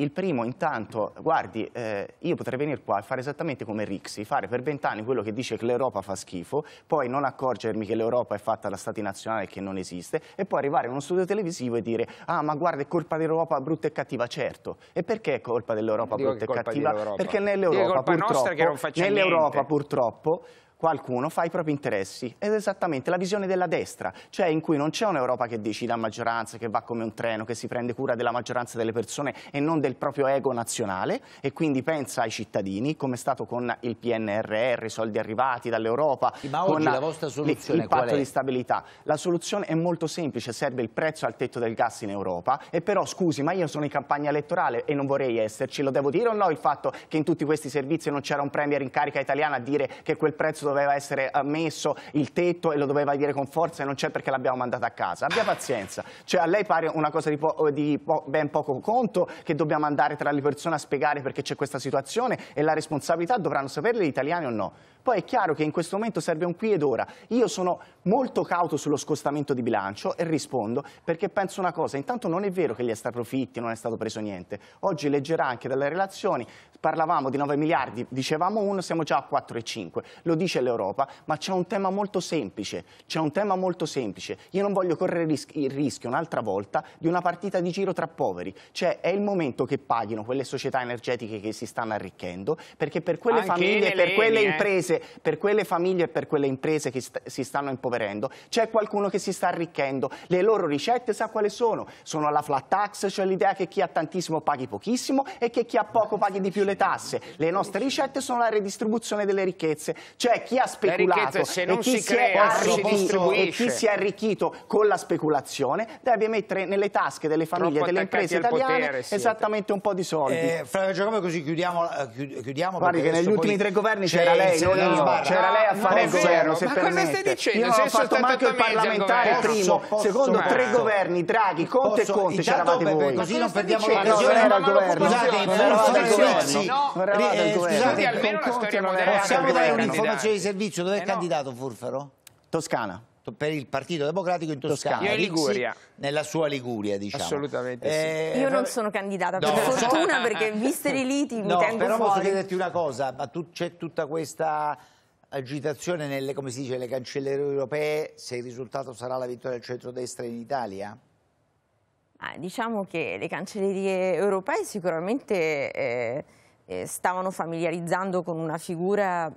Il primo intanto, guardi, eh, io potrei venire qua e fare esattamente come Rixi, fare per vent'anni quello che dice che l'Europa fa schifo, poi non accorgermi che l'Europa è fatta da stati nazionali che non esiste e poi arrivare in uno studio televisivo e dire ah ma guarda è colpa dell'Europa brutta e cattiva, certo. E perché è colpa dell'Europa brutta e cattiva? Perché nell'Europa purtroppo, nell purtroppo qualcuno fa i propri interessi ed è esattamente la visione della destra, cioè in cui non c'è un'Europa che decide a maggioranza, che va come un treno, che si prende cura della maggioranza delle persone e non del proprio ego nazionale e quindi pensa ai cittadini, come è stato con il PNRR, i soldi arrivati dall'Europa, con la vostra soluzione, il patto di stabilità. La soluzione è molto semplice, serve il prezzo al tetto del gas in Europa e però scusi, ma io sono in campagna elettorale e non vorrei esserci, lo devo dire o no il fatto che in tutti questi servizi non c'era un premier in carica italiana a dire che quel prezzo doveva essere messo il tetto e lo doveva dire con forza e non c'è perché l'abbiamo mandata a casa. Abbia pazienza, cioè a lei pare una cosa di, po di po ben poco conto che dobbiamo andare tra le persone a spiegare perché c'è questa situazione e la responsabilità dovranno saperle gli italiani o no. Poi è chiaro che in questo momento serve un qui ed ora. Io sono molto cauto sullo scostamento di bilancio e rispondo perché penso una cosa. Intanto non è vero che gli extraprofitti non è stato preso niente. Oggi leggerà anche dalle relazioni, parlavamo di 9 miliardi, dicevamo 1, siamo già a 4,5. Lo dice l'Europa, ma c'è un tema molto semplice. C'è un tema molto semplice. Io non voglio correre il rischio un'altra volta di una partita di giro tra poveri. Cioè è il momento che paghino quelle società energetiche che si stanno arricchendo perché per quelle anche famiglie e per quelle eh. imprese imprese, per quelle famiglie e per quelle imprese che st si stanno impoverendo, c'è qualcuno che si sta arricchendo. Le loro ricette sa quali sono? Sono la flat tax, cioè l'idea che chi ha tantissimo paghi pochissimo e che chi ha poco paghi di più le tasse. Le nostre ricette sono la redistribuzione delle ricchezze, cioè chi ha speculato ricchezza, e, chi si si crea, e chi si è arricchito con la speculazione deve mettere nelle tasche delle famiglie e delle imprese italiane esattamente un po' di soldi. Eh, Flavio Giacomo, così chiudiamo. Eh, chiudiamo Guardi che negli ultimi tre governi c'era lei, governo, c'era ah, lei a fare il governo, se Ma permette. cosa stai dicendo? Io ho fatto manco il parlamentare primo, secondo tre governi, Draghi, Conte e Conte, c'eravate voi. Così non perdiamo l'occasione. era il governo. Scusate, almeno la storia moderna. Possiamo dare un'informazione di servizio? dove Dov'è eh candidato Furfero? Toscana per il Partito Democratico in Toscana, Toscana. nella sua Liguria, diciamo. Assolutamente eh, sì. Io non sono candidata, no. per fortuna, perché viste le liti no, mi tengo però fuori. posso chiederti una cosa, ma tu, c'è tutta questa agitazione nelle, come si dice, le cancellerie europee se il risultato sarà la vittoria del centrodestra in Italia? Ah, diciamo che le cancellerie europee sicuramente eh, eh stavano familiarizzando con una figura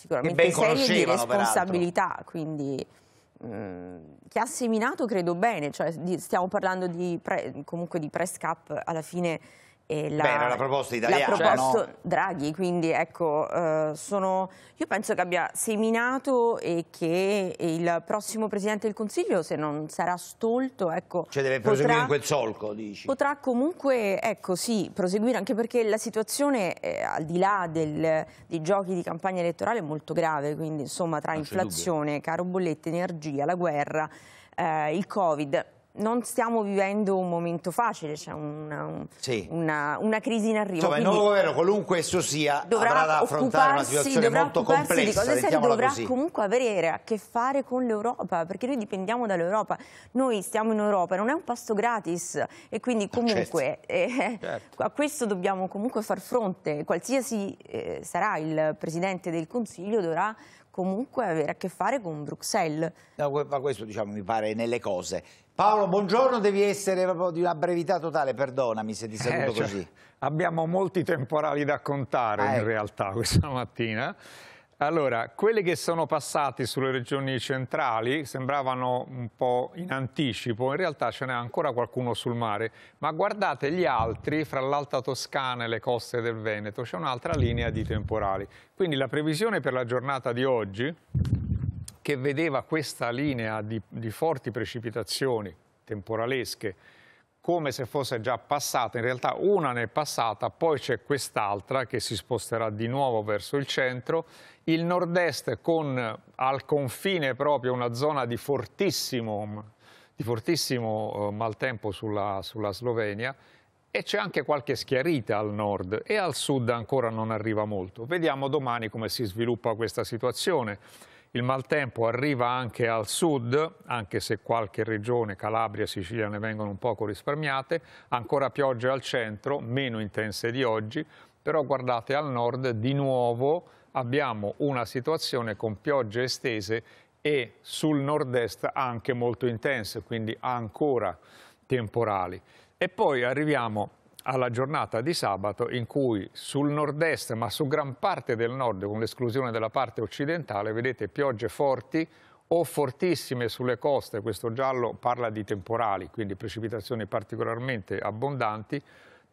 sicuramente serie di responsabilità, peraltro. quindi mm, che ha seminato credo bene, cioè, stiamo parlando di pre, comunque di press cup alla fine la, Beh, era la proposta italiana. L'ha proposto cioè, no? Draghi, quindi ecco, eh, sono, io penso che abbia seminato e che il prossimo Presidente del Consiglio, se non sarà stolto, ecco, cioè deve proseguire potrà, in quel solco, dici. Potrà comunque, ecco, sì, proseguire, anche perché la situazione, eh, al di là del, dei giochi di campagna elettorale, è molto grave, quindi insomma tra non ah, inflazione, caro bollette, energia, la guerra, eh, il Covid non stiamo vivendo un momento facile, c'è cioè una, un, sì. una, una, crisi in arrivo. Insomma, il nuovo governo, qualunque esso sia, dovrà da affrontare una situazione molto complessa. Di cose serie, dovrà così. comunque avere a che fare con l'Europa, perché noi dipendiamo dall'Europa. Noi stiamo in Europa, non è un pasto gratis e quindi ah, certo. comunque certo. Eh, certo. a questo dobbiamo comunque far fronte. Qualsiasi eh, sarà il Presidente del Consiglio dovrà comunque avere a che fare con Bruxelles. No, ma questo diciamo, mi pare nelle cose. Paolo, buongiorno, devi essere proprio di una brevità totale, perdonami se ti saluto eh, cioè, così. Abbiamo molti temporali da contare ah, in ecco. realtà questa mattina. Allora, quelli che sono passati sulle regioni centrali sembravano un po' in anticipo, in realtà ce n'è ancora qualcuno sul mare, ma guardate gli altri, fra l'Alta Toscana e le coste del Veneto, c'è un'altra linea di temporali. Quindi la previsione per la giornata di oggi che vedeva questa linea di, di forti precipitazioni temporalesche come se fosse già passata, in realtà una ne è passata, poi c'è quest'altra che si sposterà di nuovo verso il centro, il nord-est con al confine proprio una zona di fortissimo, di fortissimo eh, maltempo sulla, sulla Slovenia e c'è anche qualche schiarita al nord e al sud ancora non arriva molto. Vediamo domani come si sviluppa questa situazione. Il maltempo arriva anche al sud, anche se qualche regione, Calabria e Sicilia ne vengono un poco risparmiate, ancora piogge al centro, meno intense di oggi, però guardate al nord di nuovo abbiamo una situazione con piogge estese e sul nord-est anche molto intense, quindi ancora temporali. E poi arriviamo alla giornata di sabato in cui sul nord-est, ma su gran parte del nord, con l'esclusione della parte occidentale, vedete piogge forti o fortissime sulle coste, questo giallo parla di temporali, quindi precipitazioni particolarmente abbondanti,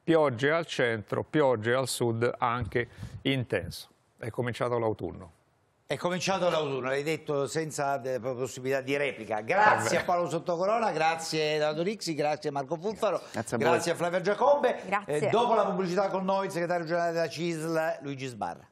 piogge al centro, piogge al sud anche intenso. È cominciato l'autunno. È cominciato l'autunno, l'hai detto senza eh, possibilità di replica. Grazie a Paolo Sottocorona, grazie a Rixi, grazie a Marco Funfaro, grazie, grazie a, a, Flavia Giacombe. Grazie. Eh, dopo la pubblicità con noi il segretario generale della CISL Luigi Sbarra.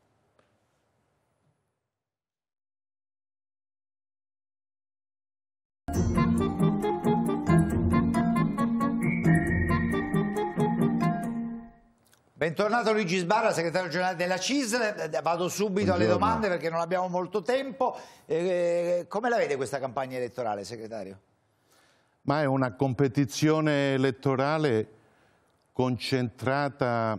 Bentornato Luigi Sbarra, segretario generale della CISL. Vado subito Buongiorno. alle domande perché non abbiamo molto tempo. Eh, eh, come la vede questa campagna elettorale, segretario? Ma è una competizione elettorale concentrata,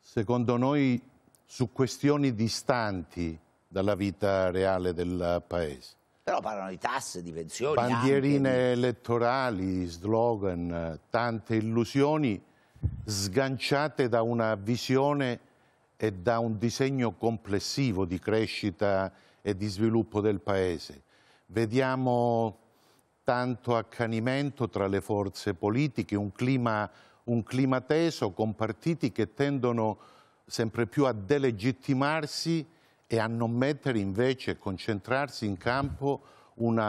secondo noi, su questioni distanti dalla vita reale del Paese. Però parlano di tasse, di pensioni. Bandierine anche, elettorali, slogan, tante illusioni sganciate da una visione e da un disegno complessivo di crescita e di sviluppo del Paese. Vediamo tanto accanimento tra le forze politiche, un clima, un clima teso con partiti che tendono sempre più a delegittimarsi e a non mettere invece, concentrarsi in campo un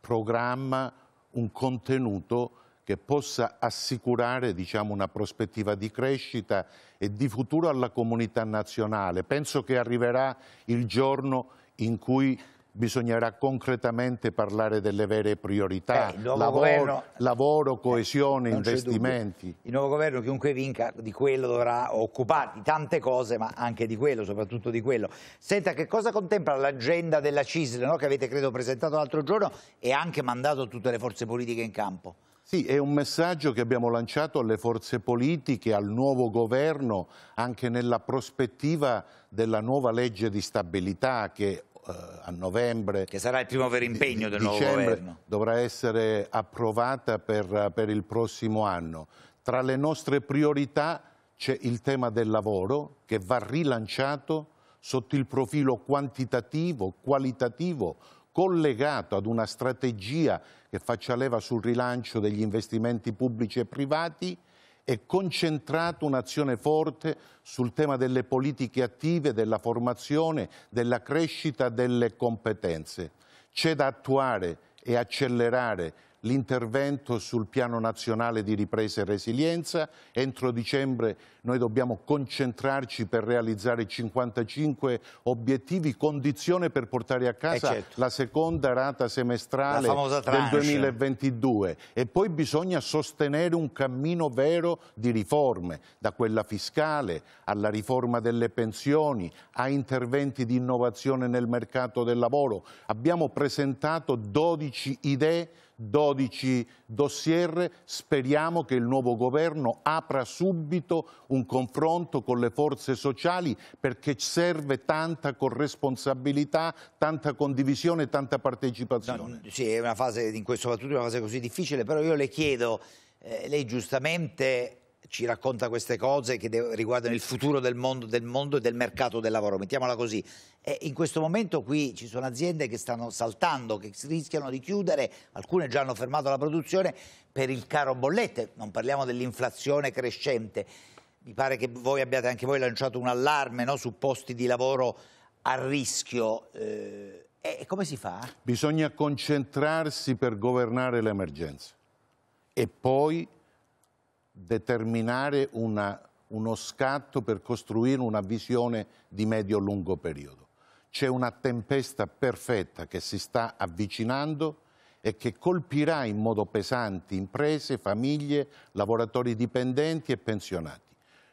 programma, un contenuto che possa assicurare diciamo, una prospettiva di crescita e di futuro alla comunità nazionale. Penso che arriverà il giorno in cui bisognerà concretamente parlare delle vere priorità, eh, lavoro, governo, lavoro, eh, coesione, investimenti. Il nuovo governo, chiunque vinca, di quello dovrà occuparsi, di tante cose, ma anche di quello, soprattutto di quello. Senta, che cosa contempla l'agenda della CISL, no? che avete credo presentato l'altro giorno e anche mandato tutte le forze politiche in campo? Sì, è un messaggio che abbiamo lanciato alle forze politiche, al nuovo governo, anche nella prospettiva della nuova legge di stabilità che eh, a novembre. Che sarà il primo vero impegno del nuovo governo. Dovrà essere approvata per, per, il prossimo anno. Tra le nostre priorità c'è il tema del lavoro che va rilanciato sotto il profilo quantitativo, qualitativo, collegato ad una strategia che faccia leva sul rilancio degli investimenti pubblici e privati e concentrato un'azione forte sul tema delle politiche attive, della formazione, della crescita, delle competenze. C'è da attuare e accelerare l'intervento sul piano nazionale di ripresa e resilienza. Entro dicembre noi dobbiamo concentrarci per realizzare 55 obiettivi, condizione per portare a eh, casa certo. la seconda rata semestrale del 2022. E poi bisogna sostenere un cammino vero di riforme, da quella fiscale alla riforma delle pensioni, a interventi di innovazione nel mercato del lavoro. Abbiamo presentato 12 idee 12 dossier, speriamo che il nuovo governo apra subito un confronto con le forze sociali perché serve tanta corresponsabilità, tanta condivisione, tanta partecipazione. No, sì, è una fase, in questo soprattutto una fase così difficile, però io le chiedo, eh, lei giustamente ci racconta queste cose che riguardano il futuro del mondo, del mondo, e del mercato del lavoro, mettiamola così. E in questo momento qui ci sono aziende che stanno saltando, che rischiano di chiudere, alcune già hanno fermato la produzione per il caro bollette, non parliamo dell'inflazione crescente. Mi pare che voi abbiate anche voi lanciato un allarme no, su posti di lavoro a rischio. Eh, e come si fa? Bisogna concentrarsi per governare l'emergenza e poi determinare una, uno scatto per costruire una visione di medio-lungo periodo. C'è una tempesta perfetta che si sta avvicinando e che colpirà in modo pesante imprese, famiglie, lavoratori dipendenti e pensionati.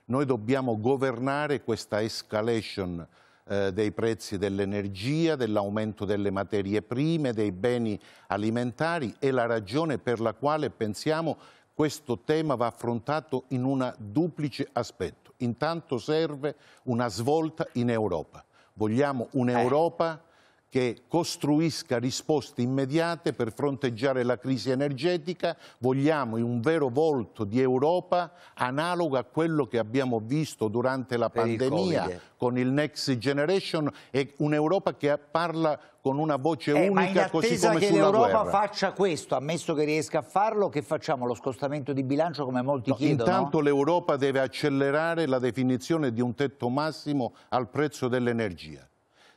Noi dobbiamo governare questa escalation eh, dei prezzi dell'energia, dell'aumento delle materie prime, dei beni alimentari e la ragione per la quale pensiamo questo tema va affrontato in un duplice aspetto. Intanto serve una svolta in Europa. Vogliamo un'Europa che costruisca risposte immediate per fronteggiare la crisi energetica, vogliamo un vero volto di Europa analogo a quello che abbiamo visto durante la pandemia il con il Next Generation e un'Europa che parla con una voce eh, unica così come che l'Europa faccia questo, ammesso che riesca a farlo, che facciamo? Lo scostamento di bilancio come molti no, chiedono? Intanto l'Europa deve accelerare la definizione di un tetto massimo al prezzo dell'energia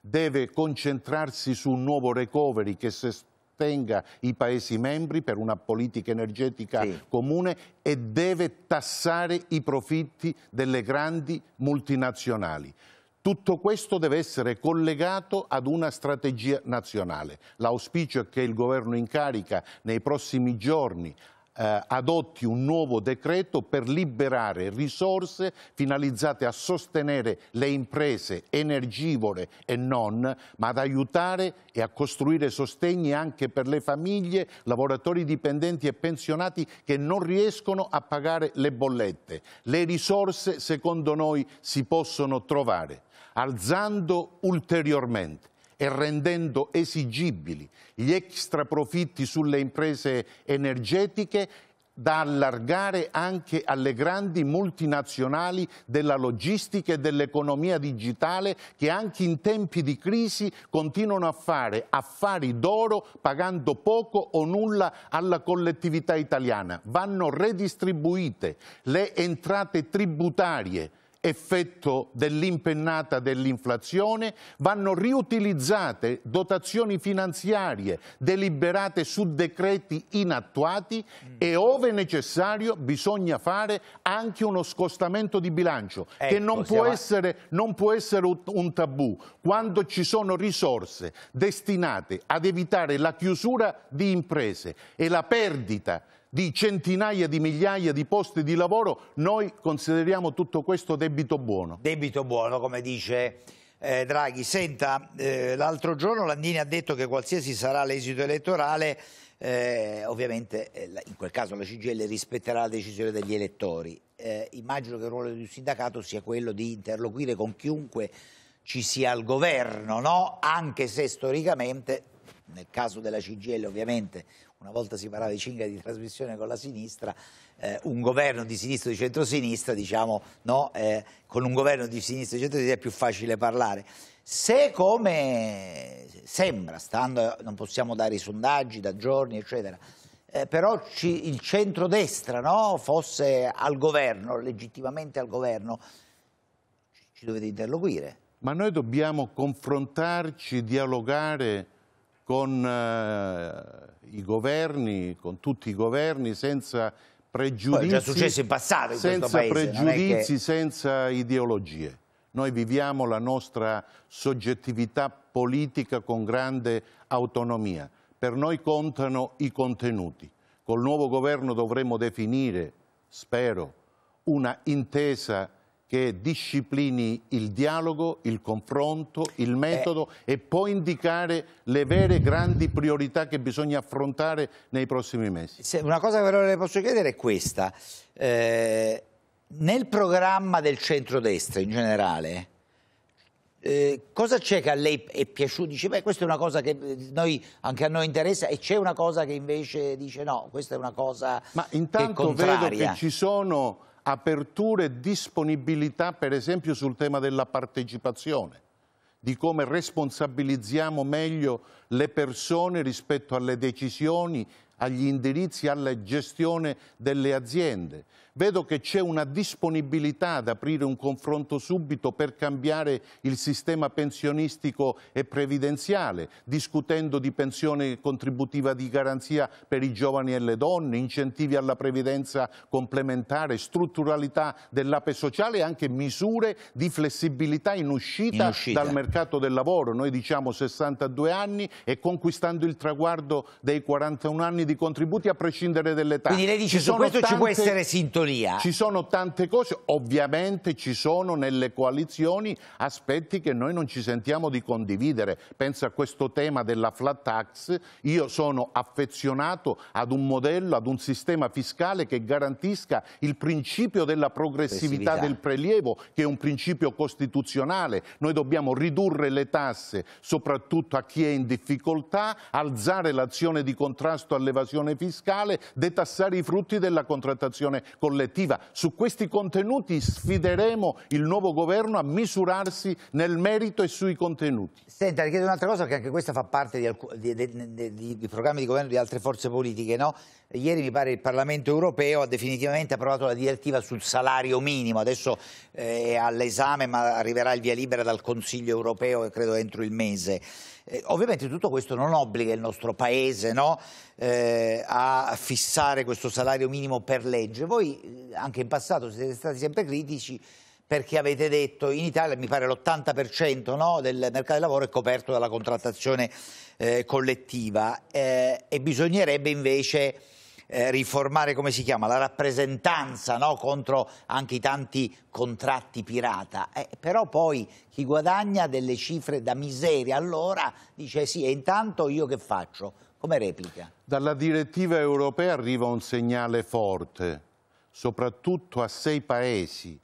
deve concentrarsi su un nuovo recovery che sostenga i Paesi membri per una politica energetica sì. comune e deve tassare i profitti delle grandi multinazionali. Tutto questo deve essere collegato ad una strategia nazionale. L'auspicio è che il governo in carica nei prossimi giorni eh, adotti un nuovo decreto per liberare risorse finalizzate a sostenere le imprese energivore e non, ma ad aiutare e a costruire sostegni anche per le famiglie, lavoratori dipendenti e pensionati che non riescono a pagare le bollette. Le risorse secondo noi si possono trovare alzando ulteriormente e rendendo esigibili gli extra profitti sulle imprese energetiche da allargare anche alle grandi multinazionali della logistica e dell'economia digitale che anche in tempi di crisi continuano a fare affari d'oro pagando poco o nulla alla collettività italiana. Vanno redistribuite le entrate tributarie effetto dell'impennata dell'inflazione, vanno riutilizzate dotazioni finanziarie deliberate su decreti inattuati mm. e ove necessario bisogna fare anche uno scostamento di bilancio ecco, che non può, essere, non può essere un tabù quando ci sono risorse destinate ad evitare la chiusura di imprese e la perdita di centinaia di migliaia di posti di lavoro, noi consideriamo tutto questo debito buono. Debito buono, come dice eh, Draghi. Senta, eh, l'altro giorno Landini ha detto che qualsiasi sarà l'esito elettorale, eh, ovviamente eh, in quel caso la CGL rispetterà la decisione degli elettori. Eh, immagino che il ruolo di un sindacato sia quello di interloquire con chiunque ci sia al governo, no? anche se storicamente nel caso della CGL ovviamente una volta si parlava di cinghia di trasmissione con la sinistra, eh, un governo di sinistra e di centrosinistra, diciamo, no, eh, con un governo di sinistra e di centrosinistra è più facile parlare. Se come sembra, stando, non possiamo dare i sondaggi da giorni, eccetera, eh, però ci, il centrodestra no, fosse al governo, legittimamente al governo, ci, ci dovete interloquire. Ma noi dobbiamo confrontarci, dialogare con eh, i governi, con tutti i governi, senza pregiudizi. Poi è già successo in passato in Senza paese, pregiudizi, che... senza ideologie. Noi viviamo la nostra soggettività politica con grande autonomia. Per noi contano i contenuti. Col nuovo governo dovremo definire, spero, una intesa che disciplini il dialogo, il confronto, il eh. metodo eh. e può indicare le vere grandi priorità che bisogna affrontare nei prossimi mesi. Se una cosa che però le posso chiedere è questa. Eh, nel programma del centrodestra in generale, eh, cosa c'è che a lei è piaciuto? Dice, beh, questa è una cosa che eh, noi, anche a noi interessa e c'è una cosa che invece dice no, questa è una cosa Ma intanto vedo che ci sono aperture e disponibilità per esempio sul tema della partecipazione, di come responsabilizziamo meglio le persone rispetto alle decisioni, agli indirizzi, alla gestione delle aziende vedo che c'è una disponibilità ad aprire un confronto subito per cambiare il sistema pensionistico e previdenziale, discutendo di pensione contributiva di garanzia per i giovani e le donne, incentivi alla previdenza complementare, strutturalità dell'APE sociale e anche misure di flessibilità in uscita, in uscita dal mercato del lavoro. Noi diciamo 62 anni e conquistando il traguardo dei 41 anni di contributi a prescindere dell'età. Quindi lei dice ci su questo tante... ci può essere sintonia teoria... Ci sono tante cose, ovviamente ci sono nelle coalizioni aspetti che noi non ci sentiamo di condividere. Penso a questo tema della flat tax, io sono affezionato ad un modello, ad un sistema fiscale che garantisca il principio della progressività del prelievo, che è un principio costituzionale. Noi dobbiamo ridurre le tasse, soprattutto a chi è in difficoltà, alzare l'azione di contrasto all'evasione fiscale, detassare i frutti della contrattazione collettiva collettiva. Su questi contenuti sfideremo il nuovo governo a misurarsi nel merito e sui contenuti. Senta, le chiedo un'altra cosa, perché anche questa fa parte di, di, di, di programmi di governo di altre forze politiche, no? Ieri mi pare il Parlamento europeo ha definitivamente approvato la direttiva sul salario minimo, adesso eh, è all'esame ma arriverà il via libera dal Consiglio europeo credo entro il mese. Eh, ovviamente tutto questo non obbliga il nostro paese no? eh, a fissare questo salario minimo per legge. Voi eh, anche in passato siete stati sempre critici perché avete detto in Italia mi pare l'80% no, del mercato del lavoro è coperto dalla contrattazione eh, collettiva e bisognerebbe invece eh, riformare, come si chiama, la rappresentanza no? contro anche i tanti contratti pirata. Eh, però poi chi guadagna delle cifre da miseria allora dice sì, e intanto io che faccio? Come replica? Dalla direttiva europea arriva un segnale forte, soprattutto a sei paesi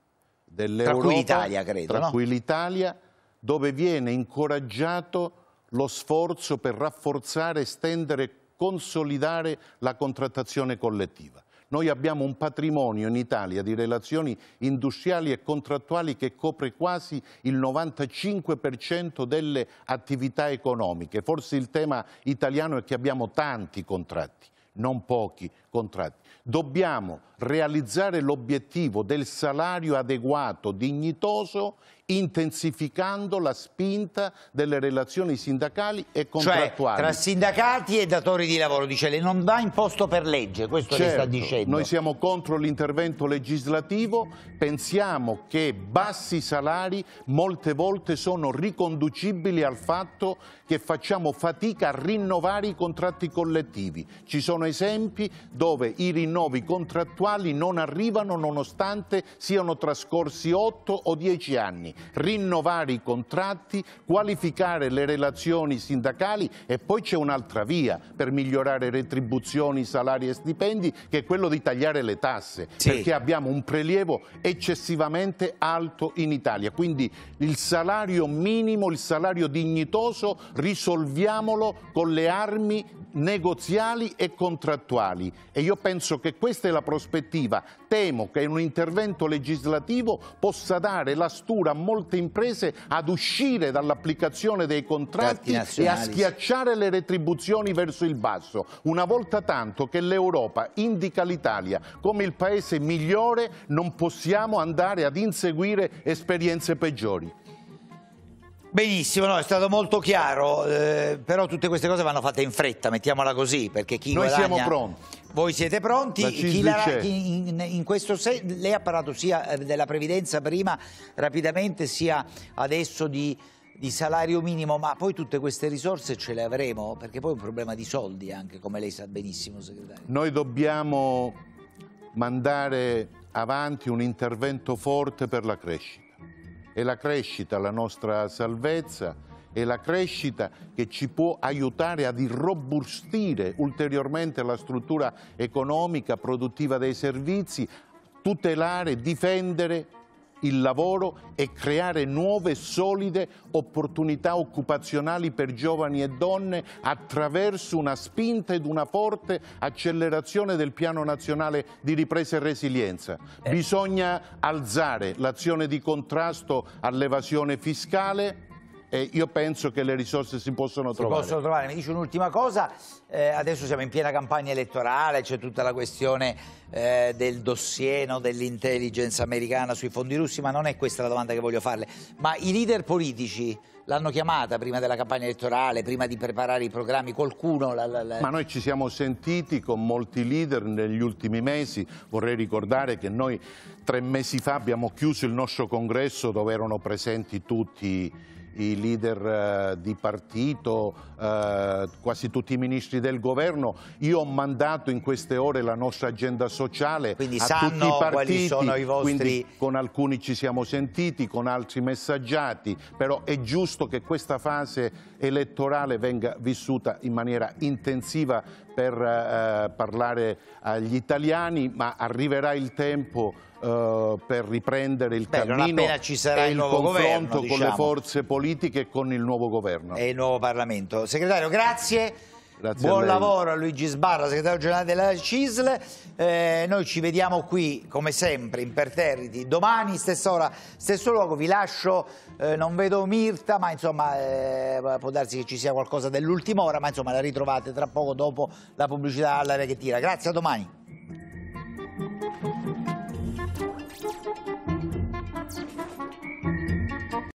dell'Europa, tra cui l'Italia, credo, tra no? cui l'Italia, dove viene incoraggiato lo sforzo per rafforzare e stendere consolidare la contrattazione collettiva. Noi abbiamo un patrimonio in Italia di relazioni industriali e contrattuali che copre quasi il 95% delle attività economiche. Forse il tema italiano è che abbiamo tanti contratti, non pochi contratti. Dobbiamo realizzare l'obiettivo del salario adeguato, dignitoso, intensificando la spinta delle relazioni sindacali e cioè, contrattuali. Cioè, tra sindacati e datori di lavoro, dice lei, non va imposto per legge, questo certo, sta dicendo. Noi siamo contro l'intervento legislativo, pensiamo che bassi salari molte volte sono riconducibili al fatto che facciamo fatica a rinnovare i contratti collettivi. Ci sono esempi dove i rinnovi contrattuali quali non arrivano nonostante siano trascorsi 8 o 10 anni, rinnovare i contratti, qualificare le relazioni sindacali e poi c'è un'altra via per migliorare retribuzioni, salari e stipendi che è quello di tagliare le tasse, sì. perché abbiamo un prelievo eccessivamente alto in Italia, quindi il salario minimo, il salario dignitoso risolviamolo con le armi negoziali e contrattuali e io penso che questa è la prospettiva. Temo che un intervento legislativo possa dare la stura a molte imprese ad uscire dall'applicazione dei contratti e a schiacciare le retribuzioni verso il basso, una volta tanto che l'Europa indica l'Italia come il paese migliore non possiamo andare ad inseguire esperienze peggiori. Benissimo, no, è stato molto chiaro, eh, però tutte queste cose vanno fatte in fretta, mettiamola così, perché chi Noi guadagna... siamo pronti. Voi siete pronti? Chi la, chi in, in questo se, lei ha parlato sia eh, della previdenza prima, rapidamente, sia adesso di di salario minimo, ma poi tutte queste risorse ce le avremo? Perché poi è un problema di soldi anche, come lei sa benissimo, segretario. Noi dobbiamo mandare avanti un intervento forte per la crescita è la crescita la nostra salvezza, è la crescita che ci può aiutare ad irrobustire ulteriormente la struttura economica, produttiva dei servizi, tutelare, difendere il lavoro e creare nuove solide opportunità occupazionali per giovani e donne attraverso una spinta ed una forte accelerazione del piano nazionale di ripresa e resilienza. Eh. Bisogna alzare l'azione di contrasto all'evasione fiscale eh, io penso che le risorse si possono si trovare. Si possono trovare. Mi dice un'ultima cosa, eh, adesso siamo in piena campagna elettorale, c'è tutta la questione eh, del dossier no, dell'intelligence americana sui fondi russi, ma non è questa la domanda che voglio farle. Ma i leader politici l'hanno chiamata prima della campagna elettorale, prima di preparare i programmi, qualcuno... La, la, la... Ma noi ci siamo sentiti con molti leader negli ultimi mesi, vorrei ricordare che noi tre mesi fa abbiamo chiuso il nostro congresso dove erano presenti tutti i i leader eh, di partito, eh, quasi tutti i ministri del governo. Io ho mandato in queste ore la nostra agenda sociale quindi a tutti i partiti, i vostri... quindi con alcuni ci siamo sentiti, con altri messaggiati, però è giusto che questa fase elettorale venga vissuta in maniera intensiva per eh, parlare agli italiani, ma arriverà il tempo eh, per riprendere il Beh, cammino e il, il confronto governo, diciamo. con le diciamo. forze politiche e con il nuovo governo. E il nuovo Parlamento. Segretario, grazie. Grazie Buon a lavoro a Luigi Sbarra, segretario generale della CISL. Eh, noi ci vediamo qui, come sempre, imperterriti. Domani, stessa ora, stesso luogo. Vi lascio, eh, non vedo Mirta, ma insomma eh, può darsi che ci sia qualcosa dell'ultima ora, ma insomma la ritrovate tra poco dopo la pubblicità all'area che tira. Grazie, a domani.